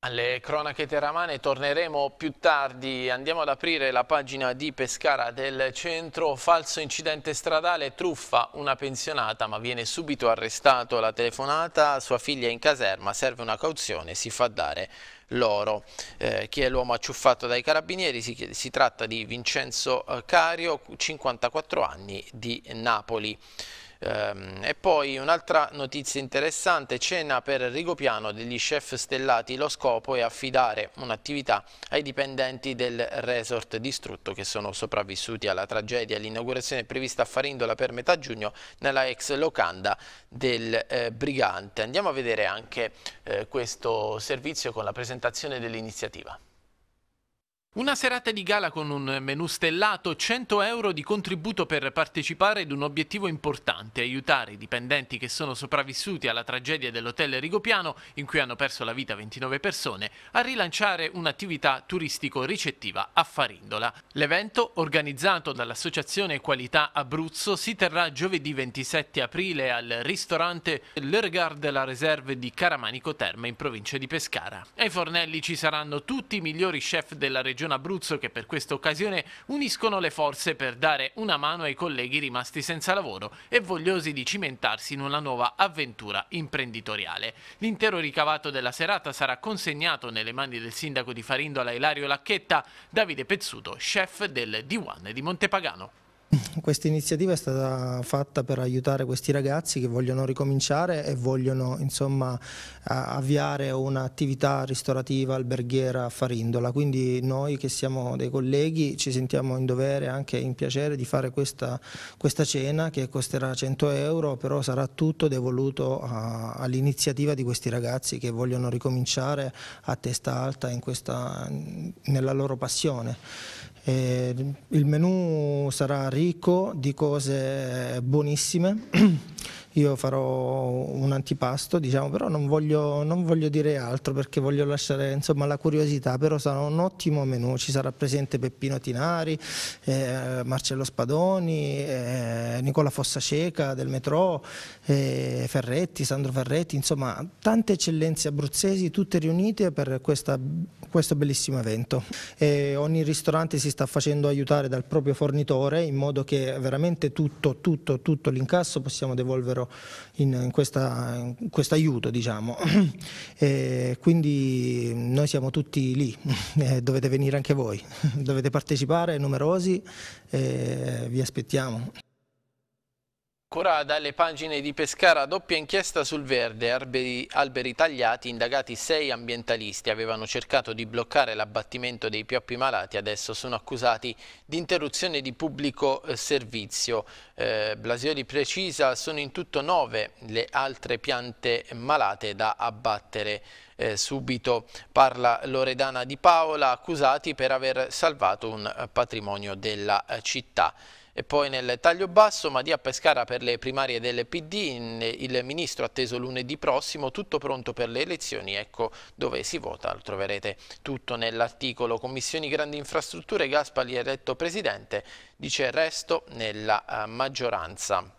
Alle cronache terramane torneremo più tardi, andiamo ad aprire la pagina di Pescara del centro, falso incidente stradale, truffa una pensionata ma viene subito arrestato la telefonata, sua figlia è in caserma, serve una cauzione, si fa dare l'oro. Eh, chi è l'uomo acciuffato dai carabinieri? Si, si tratta di Vincenzo eh, Cario, 54 anni, di Napoli. Ehm, e poi un'altra notizia interessante, cena per Rigopiano degli chef stellati, lo scopo è affidare un'attività ai dipendenti del resort distrutto che sono sopravvissuti alla tragedia. L'inaugurazione è prevista a Farindola per metà giugno nella ex locanda del eh, Brigante. Andiamo a vedere anche eh, questo servizio con la presentazione dell'iniziativa. Una serata di gala con un menù stellato, 100 euro di contributo per partecipare ad un obiettivo importante, aiutare i dipendenti che sono sopravvissuti alla tragedia dell'hotel Rigopiano, in cui hanno perso la vita 29 persone, a rilanciare un'attività turistico-ricettiva a Farindola. L'evento, organizzato dall'Associazione Qualità Abruzzo, si terrà giovedì 27 aprile al ristorante Le Regard della Reserve di Caramanico Terme, in provincia di Pescara. Ai fornelli ci saranno tutti i migliori chef della regione Regione Abruzzo che per questa occasione uniscono le forze per dare una mano ai colleghi rimasti senza lavoro e vogliosi di cimentarsi in una nuova avventura imprenditoriale. L'intero ricavato della serata sarà consegnato nelle mani del sindaco di Farindola Ilario Lacchetta, Davide Pezzuto, chef del D1 di Montepagano. Questa iniziativa è stata fatta per aiutare questi ragazzi che vogliono ricominciare e vogliono insomma, avviare un'attività ristorativa alberghiera a Farindola, quindi noi che siamo dei colleghi ci sentiamo in dovere e anche in piacere di fare questa, questa, cena che costerà 100 euro, però sarà tutto devoluto all'iniziativa di questi ragazzi che vogliono ricominciare a testa alta questa, nella loro passione. Eh, il menù sarà ricco di cose buonissime. io farò un antipasto, diciamo, però non voglio, non voglio dire altro perché voglio lasciare insomma, la curiosità, però sarà un ottimo menù, ci sarà presente Peppino Tinari, eh, Marcello Spadoni, eh, Nicola Fossaceca del Metro, eh, Ferretti, Sandro Ferretti, insomma tante eccellenze abruzzesi tutte riunite per questa, questo bellissimo evento. E ogni ristorante si sta facendo aiutare dal proprio fornitore in modo che veramente tutto, tutto, tutto l'incasso possiamo devolvere fossero in, in questo aiuto. Diciamo. quindi noi siamo tutti lì, eh, dovete venire anche voi, dovete partecipare numerosi e vi aspettiamo. Ancora dalle pagine di Pescara, doppia inchiesta sul verde, alberi, alberi, tagliati, indagati sei ambientalisti avevano cercato di bloccare l'abbattimento dei pioppi malati, adesso sono accusati di interruzione di pubblico eh, servizio. Eh, Blasioli precisa, sono in tutto nove le altre piante malate da abbattere. Eh, subito parla Loredana Di Paola, accusati per aver salvato un eh, patrimonio della eh, città. E poi nel taglio basso, Madia Pescara per le primarie del PD, il ministro atteso lunedì prossimo, tutto pronto per le elezioni, ecco dove si vota, lo troverete tutto nell'articolo. Commissioni Grandi Infrastrutture, Gaspali eletto presidente, dice resto nella eh, maggioranza.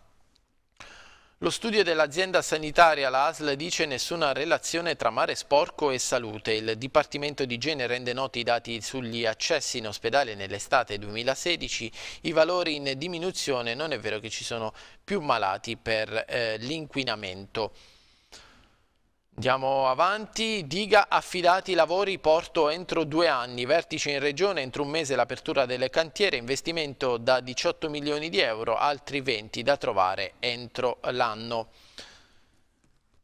Lo studio dell'azienda sanitaria, la ASL, dice nessuna relazione tra mare sporco e salute. Il Dipartimento di Igiene rende noti i dati sugli accessi in ospedale nell'estate 2016, i valori in diminuzione, non è vero che ci sono più malati per eh, l'inquinamento. Andiamo avanti, Diga affidati i lavori porto entro due anni, vertice in regione entro un mese l'apertura delle cantiere, investimento da 18 milioni di euro, altri 20 da trovare entro l'anno.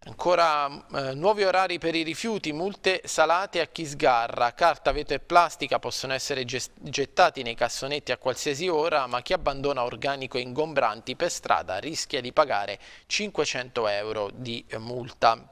Ancora eh, nuovi orari per i rifiuti, multe salate a chi sgarra, carta, vetro e plastica possono essere gettati nei cassonetti a qualsiasi ora, ma chi abbandona organico e ingombranti per strada rischia di pagare 500 euro di multa.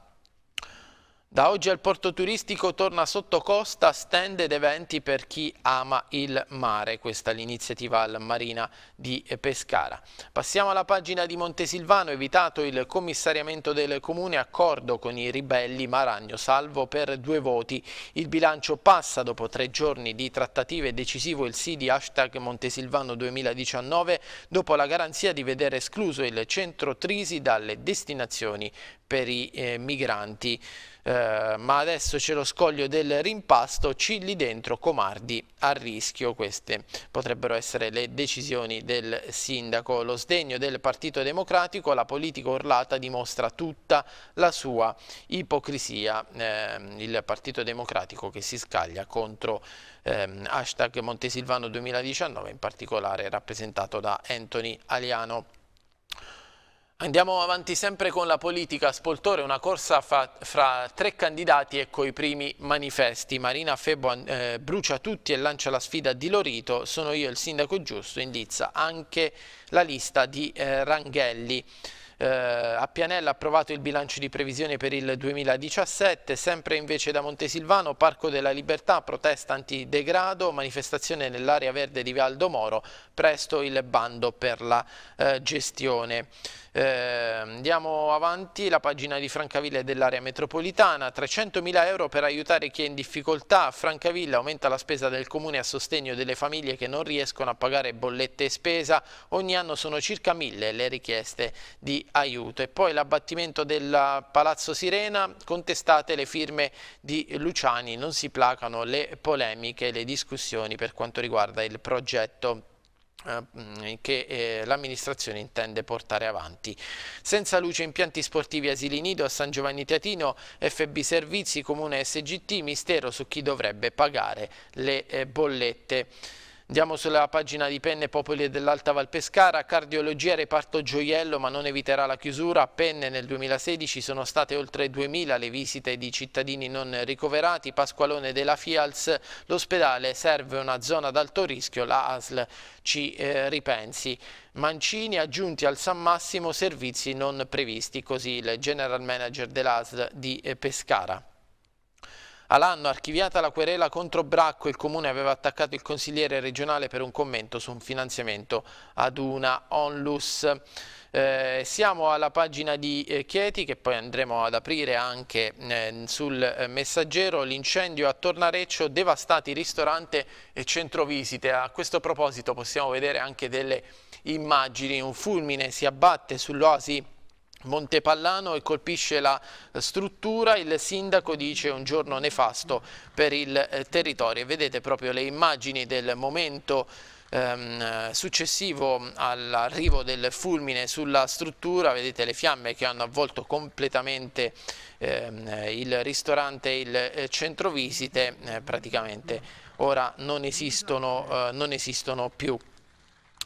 Da oggi al porto turistico torna sottocosta stand ed eventi per chi ama il mare, questa è l'iniziativa al Marina di Pescara. Passiamo alla pagina di Montesilvano, evitato il commissariamento del comune, accordo con i ribelli Maragno, salvo per due voti. Il bilancio passa dopo tre giorni di trattative, decisivo il sì di hashtag Montesilvano 2019, dopo la garanzia di vedere escluso il centro Trisi dalle destinazioni per i eh, migranti eh, ma adesso c'è lo scoglio del rimpasto, Cilli dentro, Comardi a rischio, queste potrebbero essere le decisioni del sindaco. Lo sdegno del Partito Democratico la politica urlata dimostra tutta la sua ipocrisia, eh, il Partito Democratico che si scaglia contro ehm, hashtag Montesilvano 2019, in particolare rappresentato da Anthony Aliano. Andiamo avanti sempre con la politica. Spoltore, una corsa fra, fra tre candidati e coi primi manifesti. Marina Febo eh, brucia tutti e lancia la sfida di Lorito. Sono io il sindaco giusto, indizza anche la lista di eh, Ranghelli eh, a Pianella approvato il bilancio di previsione per il 2017, sempre invece da Montesilvano, Parco della Libertà, protesta antidegrado, manifestazione nell'area verde di Valdo Moro, presto il bando per la eh, gestione. Eh, andiamo avanti, la pagina di Francavilla e dell'area metropolitana, 300.000 euro per aiutare chi è in difficoltà, Francavilla aumenta la spesa del comune a sostegno delle famiglie che non riescono a pagare bollette e spesa, ogni anno sono circa 1.000 le richieste di aiuto. E poi l'abbattimento del Palazzo Sirena, contestate le firme di Luciani, non si placano le polemiche, le discussioni per quanto riguarda il progetto eh, che eh, l'amministrazione intende portare avanti. Senza luce impianti sportivi Asili Nido a San Giovanni Teatino, FB Servizi, Comune SGT, mistero su chi dovrebbe pagare le eh, bollette. Andiamo sulla pagina di Penne Popoli dell'Alta Val Pescara, cardiologia reparto gioiello ma non eviterà la chiusura, a Penne nel 2016 sono state oltre 2000 le visite di cittadini non ricoverati, Pasqualone della Fials, l'ospedale serve una zona ad alto rischio, la ASL ci eh, ripensi. Mancini aggiunti al San Massimo servizi non previsti, così il general manager dell'ASL di eh, Pescara all'anno archiviata la querela contro Bracco, il Comune aveva attaccato il consigliere regionale per un commento su un finanziamento ad una onlus. Eh, siamo alla pagina di eh, Chieti che poi andremo ad aprire anche eh, sul eh, messaggero l'incendio a Tornareccio devastati ristorante e centrovisite a questo proposito possiamo vedere anche delle immagini un fulmine si abbatte sull'oasi Montepallano e colpisce la eh, struttura, il sindaco dice un giorno nefasto per il eh, territorio. Vedete proprio le immagini del momento ehm, successivo all'arrivo del fulmine sulla struttura, vedete le fiamme che hanno avvolto completamente ehm, il ristorante e il eh, centro visite, eh, praticamente ora non esistono, eh, non esistono più.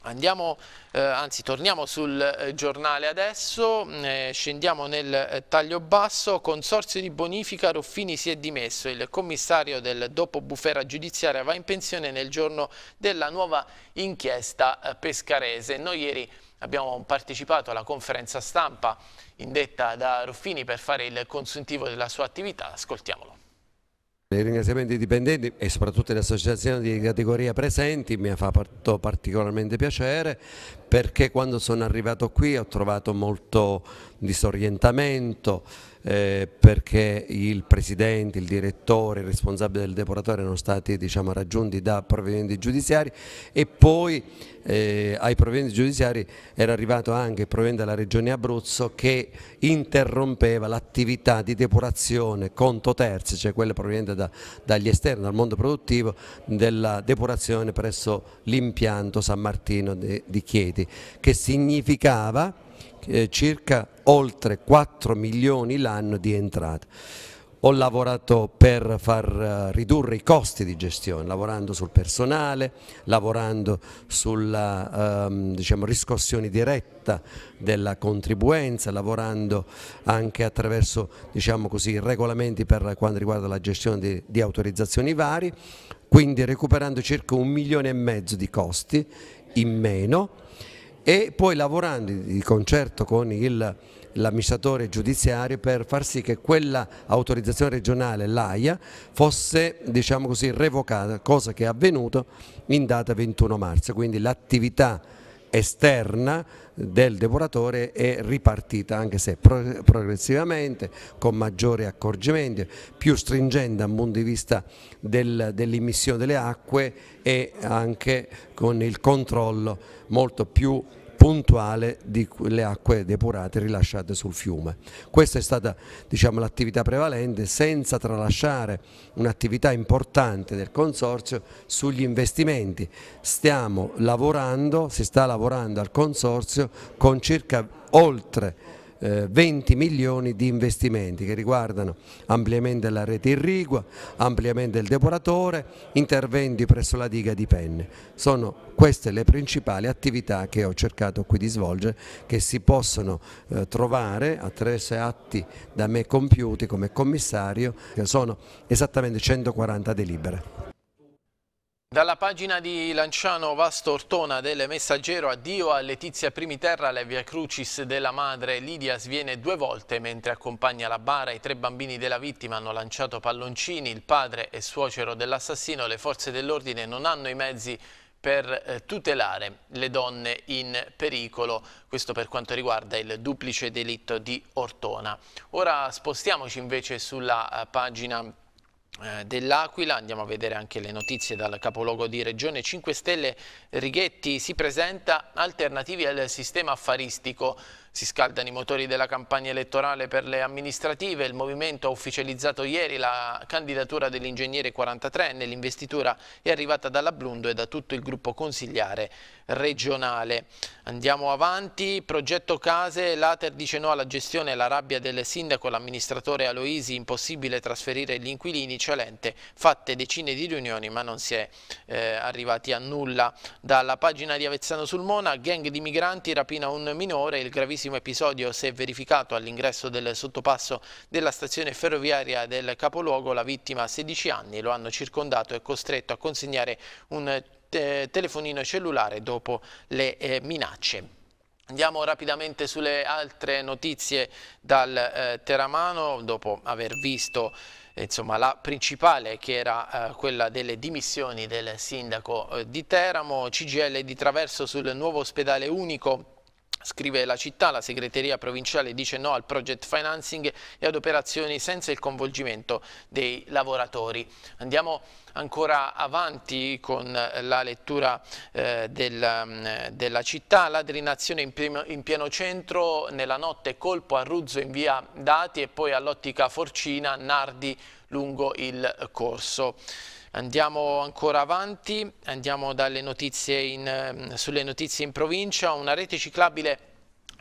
Andiamo, eh, anzi torniamo sul eh, giornale adesso, mm, eh, scendiamo nel eh, taglio basso, consorzio di bonifica Ruffini si è dimesso, il commissario del dopo bufera giudiziaria va in pensione nel giorno della nuova inchiesta eh, pescarese. Noi ieri abbiamo partecipato alla conferenza stampa indetta da Ruffini per fare il consuntivo della sua attività, ascoltiamolo. I ringraziamenti ai dipendenti e soprattutto alle associazioni di categoria presenti mi ha fatto particolarmente piacere perché quando sono arrivato qui ho trovato molto disorientamento eh, perché il presidente, il direttore, il responsabile del depuratore erano stati diciamo, raggiunti da provvedimenti giudiziari e poi eh, ai provvedimenti giudiziari era arrivato anche il provvedimento della Regione Abruzzo che interrompeva l'attività di depurazione conto terzi, cioè quella proveniente da, dagli esterni, dal mondo produttivo, della depurazione presso l'impianto San Martino di, di Chieti, che significava eh, circa oltre 4 milioni l'anno di entrate ho lavorato per far eh, ridurre i costi di gestione, lavorando sul personale, lavorando sulla ehm, diciamo, riscossione diretta della contribuenza, lavorando anche attraverso diciamo così, regolamenti per quanto riguarda la gestione di, di autorizzazioni vari, quindi recuperando circa un milione e mezzo di costi in meno e poi lavorando di concerto con il l'amministratore giudiziario per far sì che quella autorizzazione regionale, l'AIA, fosse diciamo così, revocata, cosa che è avvenuta in data 21 marzo, quindi l'attività esterna del depuratore è ripartita anche se progressivamente con maggiori accorgimenti, più stringente dal punto di vista del, dell'immissione delle acque e anche con il controllo molto più puntuale delle acque depurate rilasciate sul fiume. Questa è stata diciamo, l'attività prevalente senza tralasciare un'attività importante del Consorzio sugli investimenti. Stiamo lavorando, si sta lavorando al Consorzio con circa oltre 20 eh, milioni di investimenti che riguardano ampliamento della rete irrigua, ampliamento del depuratore, interventi presso la diga di Penne. Sono queste le principali attività che ho cercato qui di svolgere che si possono eh, trovare attraverso atti da me compiuti come commissario, che sono esattamente 140 delibere. Dalla pagina di Lanciano Vasto Ortona del Messaggero addio a Letizia Primiterra la via crucis della madre Lidia sviene due volte mentre accompagna la bara i tre bambini della vittima hanno lanciato palloncini il padre e suocero dell'assassino le forze dell'ordine non hanno i mezzi per eh, tutelare le donne in pericolo, questo per quanto riguarda il duplice delitto di Ortona. Ora spostiamoci invece sulla eh, pagina eh, dell'Aquila, andiamo a vedere anche le notizie dal capoluogo di Regione 5 Stelle, Righetti si presenta alternativi al sistema affaristico si scaldano i motori della campagna elettorale per le amministrative, il movimento ha ufficializzato ieri la candidatura dell'ingegnere 43enne, l'investitura è arrivata dalla Blundo e da tutto il gruppo consigliare regionale. Andiamo avanti, progetto case, l'Ater dice no alla gestione, la rabbia del sindaco, l'amministratore Aloisi, impossibile trasferire gli inquilini, Cialente, fatte decine di riunioni ma non si è eh, arrivati a nulla. Dalla pagina di Avezzano sul Mona, gang di migranti rapina un minore, il gravissimo ennesimo episodio si è verificato all'ingresso del sottopasso della stazione ferroviaria del capoluogo. La vittima ha 16 anni, lo hanno circondato e costretto a consegnare un telefonino cellulare dopo le eh, minacce. Andiamo rapidamente sulle altre notizie dal eh, Teramano, dopo aver visto insomma, la principale che era eh, quella delle dimissioni del sindaco eh, di Teramo, CGL di Traverso sul nuovo ospedale unico Scrive la città, la segreteria provinciale dice no al project financing e ad operazioni senza il coinvolgimento dei lavoratori. Andiamo ancora avanti con la lettura eh, del, mm, della città, ladrinazione in in pieno centro, nella notte colpo a Ruzzo in via Dati e poi all'ottica Forcina, Nardi lungo il corso. Andiamo ancora avanti, andiamo notizie in, ehm, sulle notizie in provincia, una rete ciclabile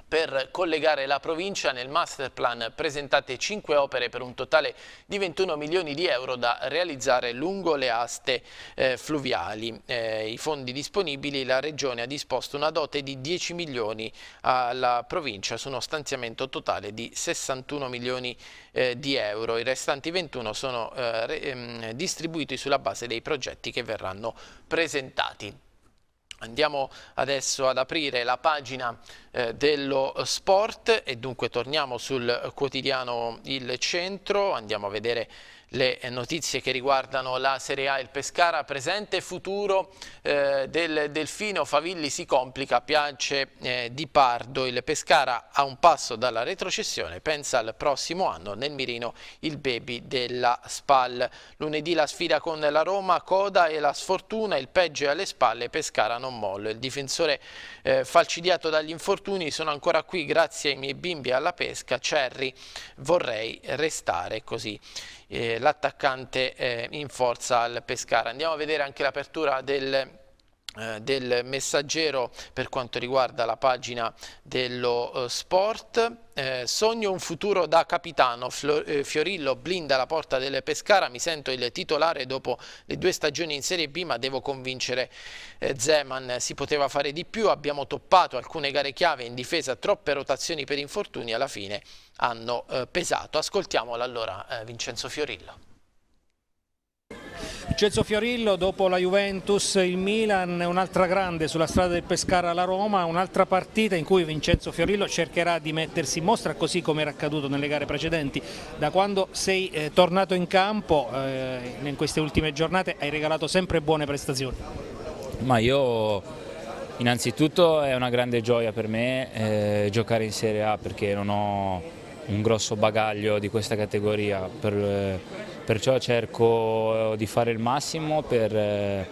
per collegare la provincia nel master plan presentate 5 opere per un totale di 21 milioni di euro da realizzare lungo le aste eh, fluviali. Eh, I fondi disponibili la Regione ha disposto una dote di 10 milioni alla provincia su uno stanziamento totale di 61 milioni eh, di euro. I restanti 21 sono eh, re, ehm, distribuiti sulla base dei progetti che verranno presentati. Andiamo adesso ad aprire la pagina eh, dello sport e dunque torniamo sul quotidiano Il Centro, andiamo a vedere le notizie che riguardano la Serie A il Pescara, presente e futuro eh, del Delfino, Favilli si complica, piace eh, Di Pardo, il Pescara a un passo dalla retrocessione, pensa al prossimo anno nel mirino il baby della Spal. Lunedì la sfida con la Roma, coda e la sfortuna, il peggio è alle spalle, Pescara non mollo. Il difensore eh, falcidiato dagli infortuni, sono ancora qui grazie ai miei bimbi alla pesca, Cerri vorrei restare così eh, l'attaccante eh, in forza al Pescara. Andiamo a vedere anche l'apertura del eh, del messaggero per quanto riguarda la pagina dello eh, sport. Eh, sogno un futuro da capitano, eh, Fiorillo blinda la porta del Pescara, mi sento il titolare dopo le due stagioni in Serie B ma devo convincere Zeman, si poteva fare di più, abbiamo toppato alcune gare chiave in difesa, troppe rotazioni per infortuni, alla fine hanno pesato. Ascoltiamolo allora Vincenzo Fiorillo. Vincenzo Fiorillo, dopo la Juventus, il Milan, un'altra grande sulla strada del Pescara alla Roma, un'altra partita in cui Vincenzo Fiorillo cercherà di mettersi in mostra così come era accaduto nelle gare precedenti. Da quando sei eh, tornato in campo eh, in queste ultime giornate hai regalato sempre buone prestazioni. Ma io innanzitutto è una grande gioia per me eh, giocare in Serie A perché non ho un grosso bagaglio di questa categoria. Per, eh, perciò cerco eh, di fare il massimo per, eh,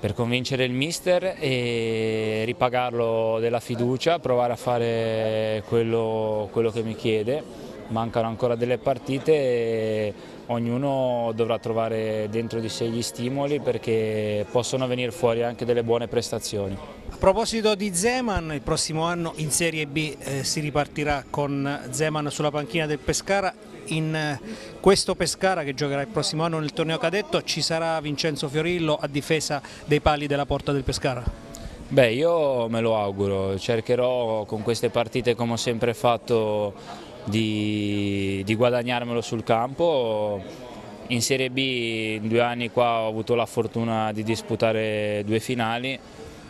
per convincere il mister e ripagarlo della fiducia, provare a fare quello, quello che mi chiede mancano ancora delle partite e ognuno dovrà trovare dentro di sé gli stimoli perché possono venire fuori anche delle buone prestazioni. A proposito di Zeman, il prossimo anno in Serie B eh, si ripartirà con Zeman sulla panchina del Pescara in eh, questo Pescara che giocherà il prossimo anno nel torneo cadetto ci sarà Vincenzo Fiorillo a difesa dei pali della porta del Pescara? Beh, io me lo auguro, cercherò con queste partite come ho sempre fatto di, di, guadagnarmelo sul campo. In Serie B in due anni qua ho avuto la fortuna di disputare due finali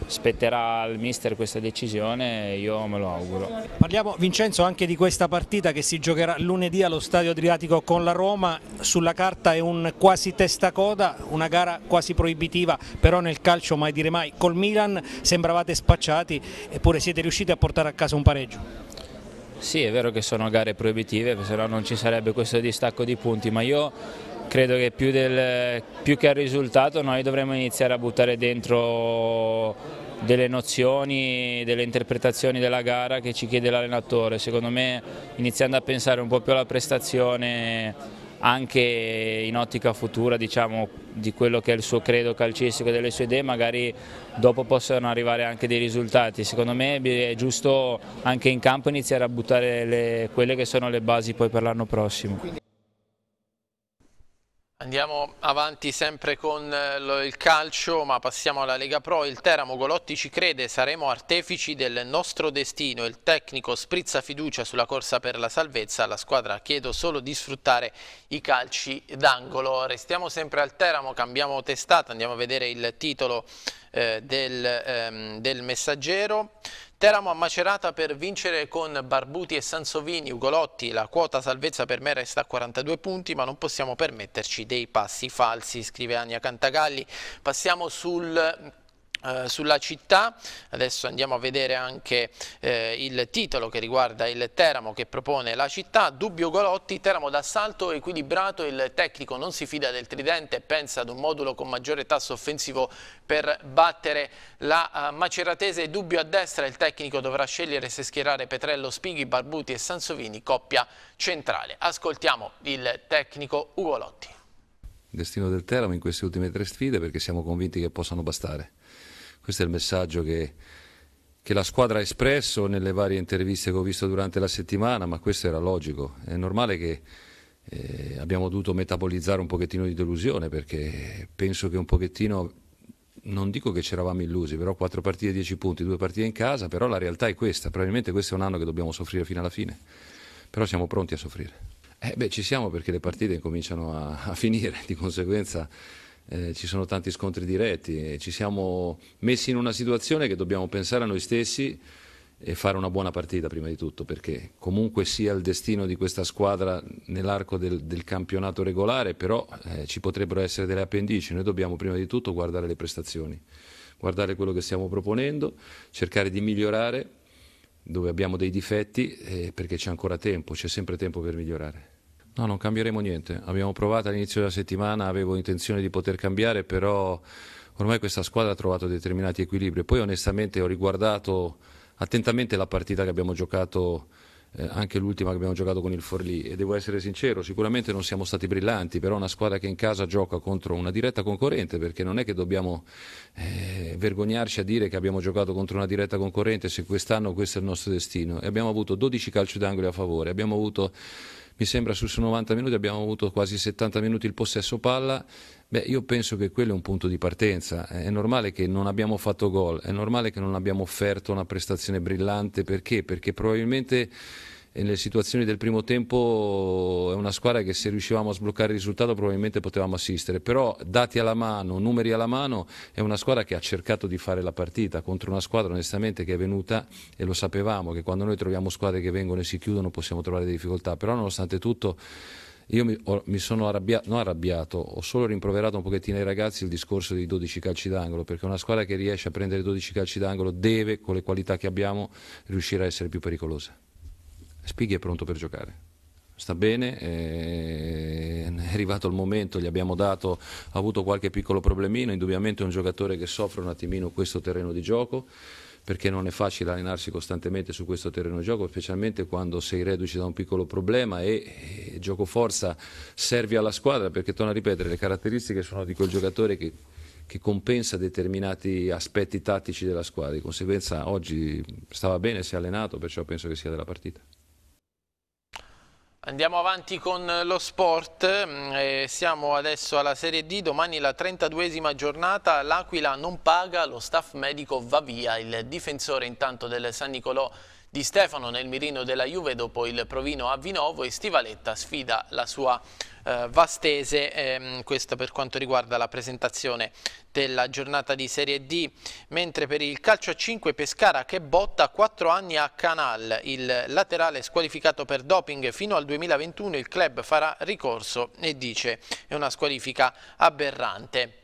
Spetterà al mister questa decisione, io me lo auguro. Parliamo Vincenzo anche di questa partita che si giocherà lunedì allo Stadio Adriatico con la Roma, sulla carta è un quasi testacoda, una gara quasi proibitiva, però nel calcio mai dire mai, col Milan sembravate spacciati eppure siete riusciti a portare a casa un pareggio. Sì, è vero che sono gare proibitive, se no non ci sarebbe questo distacco di punti, ma io credo che più, del, più che al risultato noi dovremmo iniziare a buttare dentro delle nozioni, delle interpretazioni della gara che ci chiede l'allenatore. Secondo me iniziando a pensare un po' più alla prestazione anche in ottica futura diciamo, di quello che è il suo credo calcistico e delle sue idee, magari dopo possono arrivare anche dei risultati. Secondo me è giusto anche in campo iniziare a buttare le, quelle che sono le basi poi per l'anno prossimo. Andiamo avanti sempre con eh, il calcio, ma passiamo alla Lega Pro. Il Teramo Golotti ci crede, saremo artefici del nostro destino. Il tecnico sprizza fiducia sulla corsa per la salvezza. La squadra chiede solo di sfruttare i calci d'angolo. Restiamo sempre al Teramo, cambiamo testata, andiamo a vedere il titolo eh, del, ehm, del messaggero. Teramo a Macerata per vincere con Barbuti e Sansovini, Ugolotti, la quota salvezza per me resta a 42 punti ma non possiamo permetterci dei passi falsi, scrive Ania Cantagalli. Passiamo sul eh, sulla città, adesso andiamo a vedere anche eh, il titolo che riguarda il Teramo che propone la città, Dubbio Golotti, Teramo d'assalto equilibrato, il tecnico non si fida del tridente e pensa ad un modulo con maggiore tasso offensivo per battere la uh, Maceratese, Dubbio a destra, il tecnico dovrà scegliere se schierare Petrello, Spighi, Barbuti e Sansovini, coppia centrale. Ascoltiamo il tecnico Ugolotti. Destino del Teramo in queste ultime tre sfide perché siamo convinti che possano bastare questo è il messaggio che, che la squadra ha espresso nelle varie interviste che ho visto durante la settimana, ma questo era logico. È normale che eh, abbiamo dovuto metabolizzare un pochettino di delusione perché penso che un pochettino, non dico che ci eravamo illusi, però quattro partite, dieci punti, due partite in casa, però la realtà è questa. Probabilmente questo è un anno che dobbiamo soffrire fino alla fine, però siamo pronti a soffrire. Eh beh, ci siamo perché le partite cominciano a, a finire, di conseguenza eh, ci sono tanti scontri diretti, e ci siamo messi in una situazione che dobbiamo pensare a noi stessi e fare una buona partita prima di tutto, perché comunque sia il destino di questa squadra nell'arco del, del, campionato regolare, però eh, ci potrebbero essere delle appendici, noi dobbiamo prima di tutto guardare le prestazioni, guardare quello che stiamo proponendo, cercare di migliorare dove abbiamo dei difetti, eh, perché c'è ancora tempo, c'è sempre tempo per migliorare. No, non cambieremo niente. Abbiamo provato all'inizio della settimana, avevo intenzione di poter cambiare, però ormai questa squadra ha trovato determinati equilibri. Poi onestamente ho riguardato attentamente la partita che abbiamo giocato, eh, anche l'ultima che abbiamo giocato con il Forlì e devo essere sincero, sicuramente non siamo stati brillanti, però una squadra che in casa gioca contro una diretta concorrente, perché non è che dobbiamo eh, vergognarci a dire che abbiamo giocato contro una diretta concorrente se quest'anno questo è il nostro destino. E abbiamo avuto 12 calci d'angolo a favore, abbiamo avuto mi sembra su 90 minuti abbiamo avuto quasi 70 minuti il possesso palla, beh io penso che quello è un punto di partenza, è normale che non abbiamo fatto gol, è normale che non abbiamo offerto una prestazione brillante, perché? Perché probabilmente e nelle situazioni del primo tempo eh, è una squadra che se riuscivamo a sbloccare il risultato probabilmente potevamo assistere, però dati alla mano, numeri alla mano, è una squadra che ha cercato di fare la partita contro una squadra onestamente che è venuta e lo sapevamo che quando noi troviamo squadre che vengono e si chiudono possiamo trovare difficoltà, però nonostante tutto io mi, ho, mi sono arrabbiato, non arrabbiato, ho solo rimproverato un pochettino ai ragazzi il discorso dei 12 calci d'angolo, perché una squadra che riesce a prendere 12 calci d'angolo deve, con le qualità che abbiamo, riuscire a essere più pericolosa. Spighi è pronto per giocare sta bene, è arrivato il momento, gli abbiamo dato, ha avuto qualche piccolo problemino, indubbiamente è un giocatore che soffre un attimino questo terreno di gioco perché non è facile allenarsi costantemente su questo terreno di gioco, specialmente quando sei reduce da un piccolo problema e, e gioco forza servi alla squadra, perché torno a ripetere, le caratteristiche sono di quel giocatore che che compensa determinati aspetti tattici della squadra. Di conseguenza oggi stava bene, si è allenato, perciò penso che sia della partita. Andiamo avanti con lo sport, mm, siamo adesso alla Serie D, domani la 32esima giornata, l'Aquila non paga, lo staff medico va via, il difensore intanto del San Nicolò di Stefano nel mirino della Juve dopo il provino a Vinovo e Stivaletta sfida la sua eh, Vastese, ehm, questo per quanto riguarda la presentazione della giornata di Serie D, mentre per il calcio a 5 Pescara che botta 4 anni a Canal, il laterale squalificato per doping fino al 2021, il club farà ricorso e dice è una squalifica aberrante.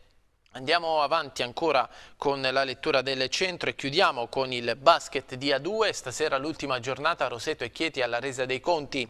Andiamo avanti ancora con la lettura del centro e chiudiamo con il basket di A2, stasera l'ultima giornata Roseto e Chieti alla resa dei conti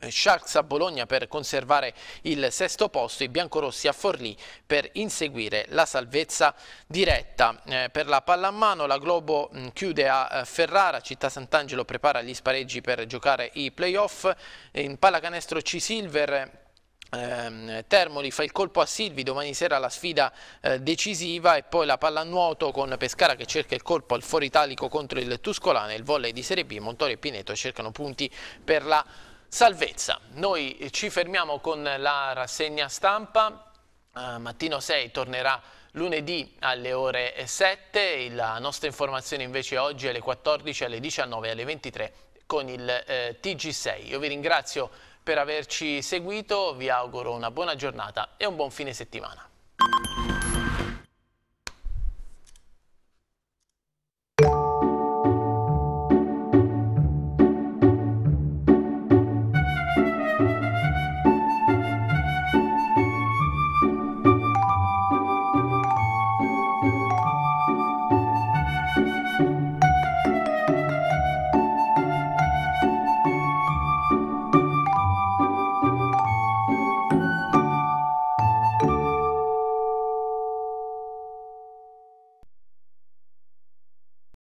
eh, Sharks a Bologna per conservare il sesto posto, i biancorossi a Forlì per inseguire la salvezza diretta. Eh, per la pallamano la Globo mh, mm, chiude a eh, Ferrara, Città Sant'Angelo prepara gli spareggi per giocare i playoff, eh, in pallacanestro C-Silver ehm, Termoli fa il colpo a Silvi, domani sera la sfida decisiva e poi la pallanuoto con Pescara che cerca il colpo al italico contro il Tuscolano e il volley di Serie B, Montori e Pineto cercano punti per la Salvezza, noi ci fermiamo con la rassegna stampa, uh, mattino 6 tornerà lunedì alle ore 7, la nostra informazione invece oggi alle 14, alle 19 alle 23 con il eh, TG6. Io vi ringrazio per averci seguito, vi auguro una buona giornata e un buon fine settimana.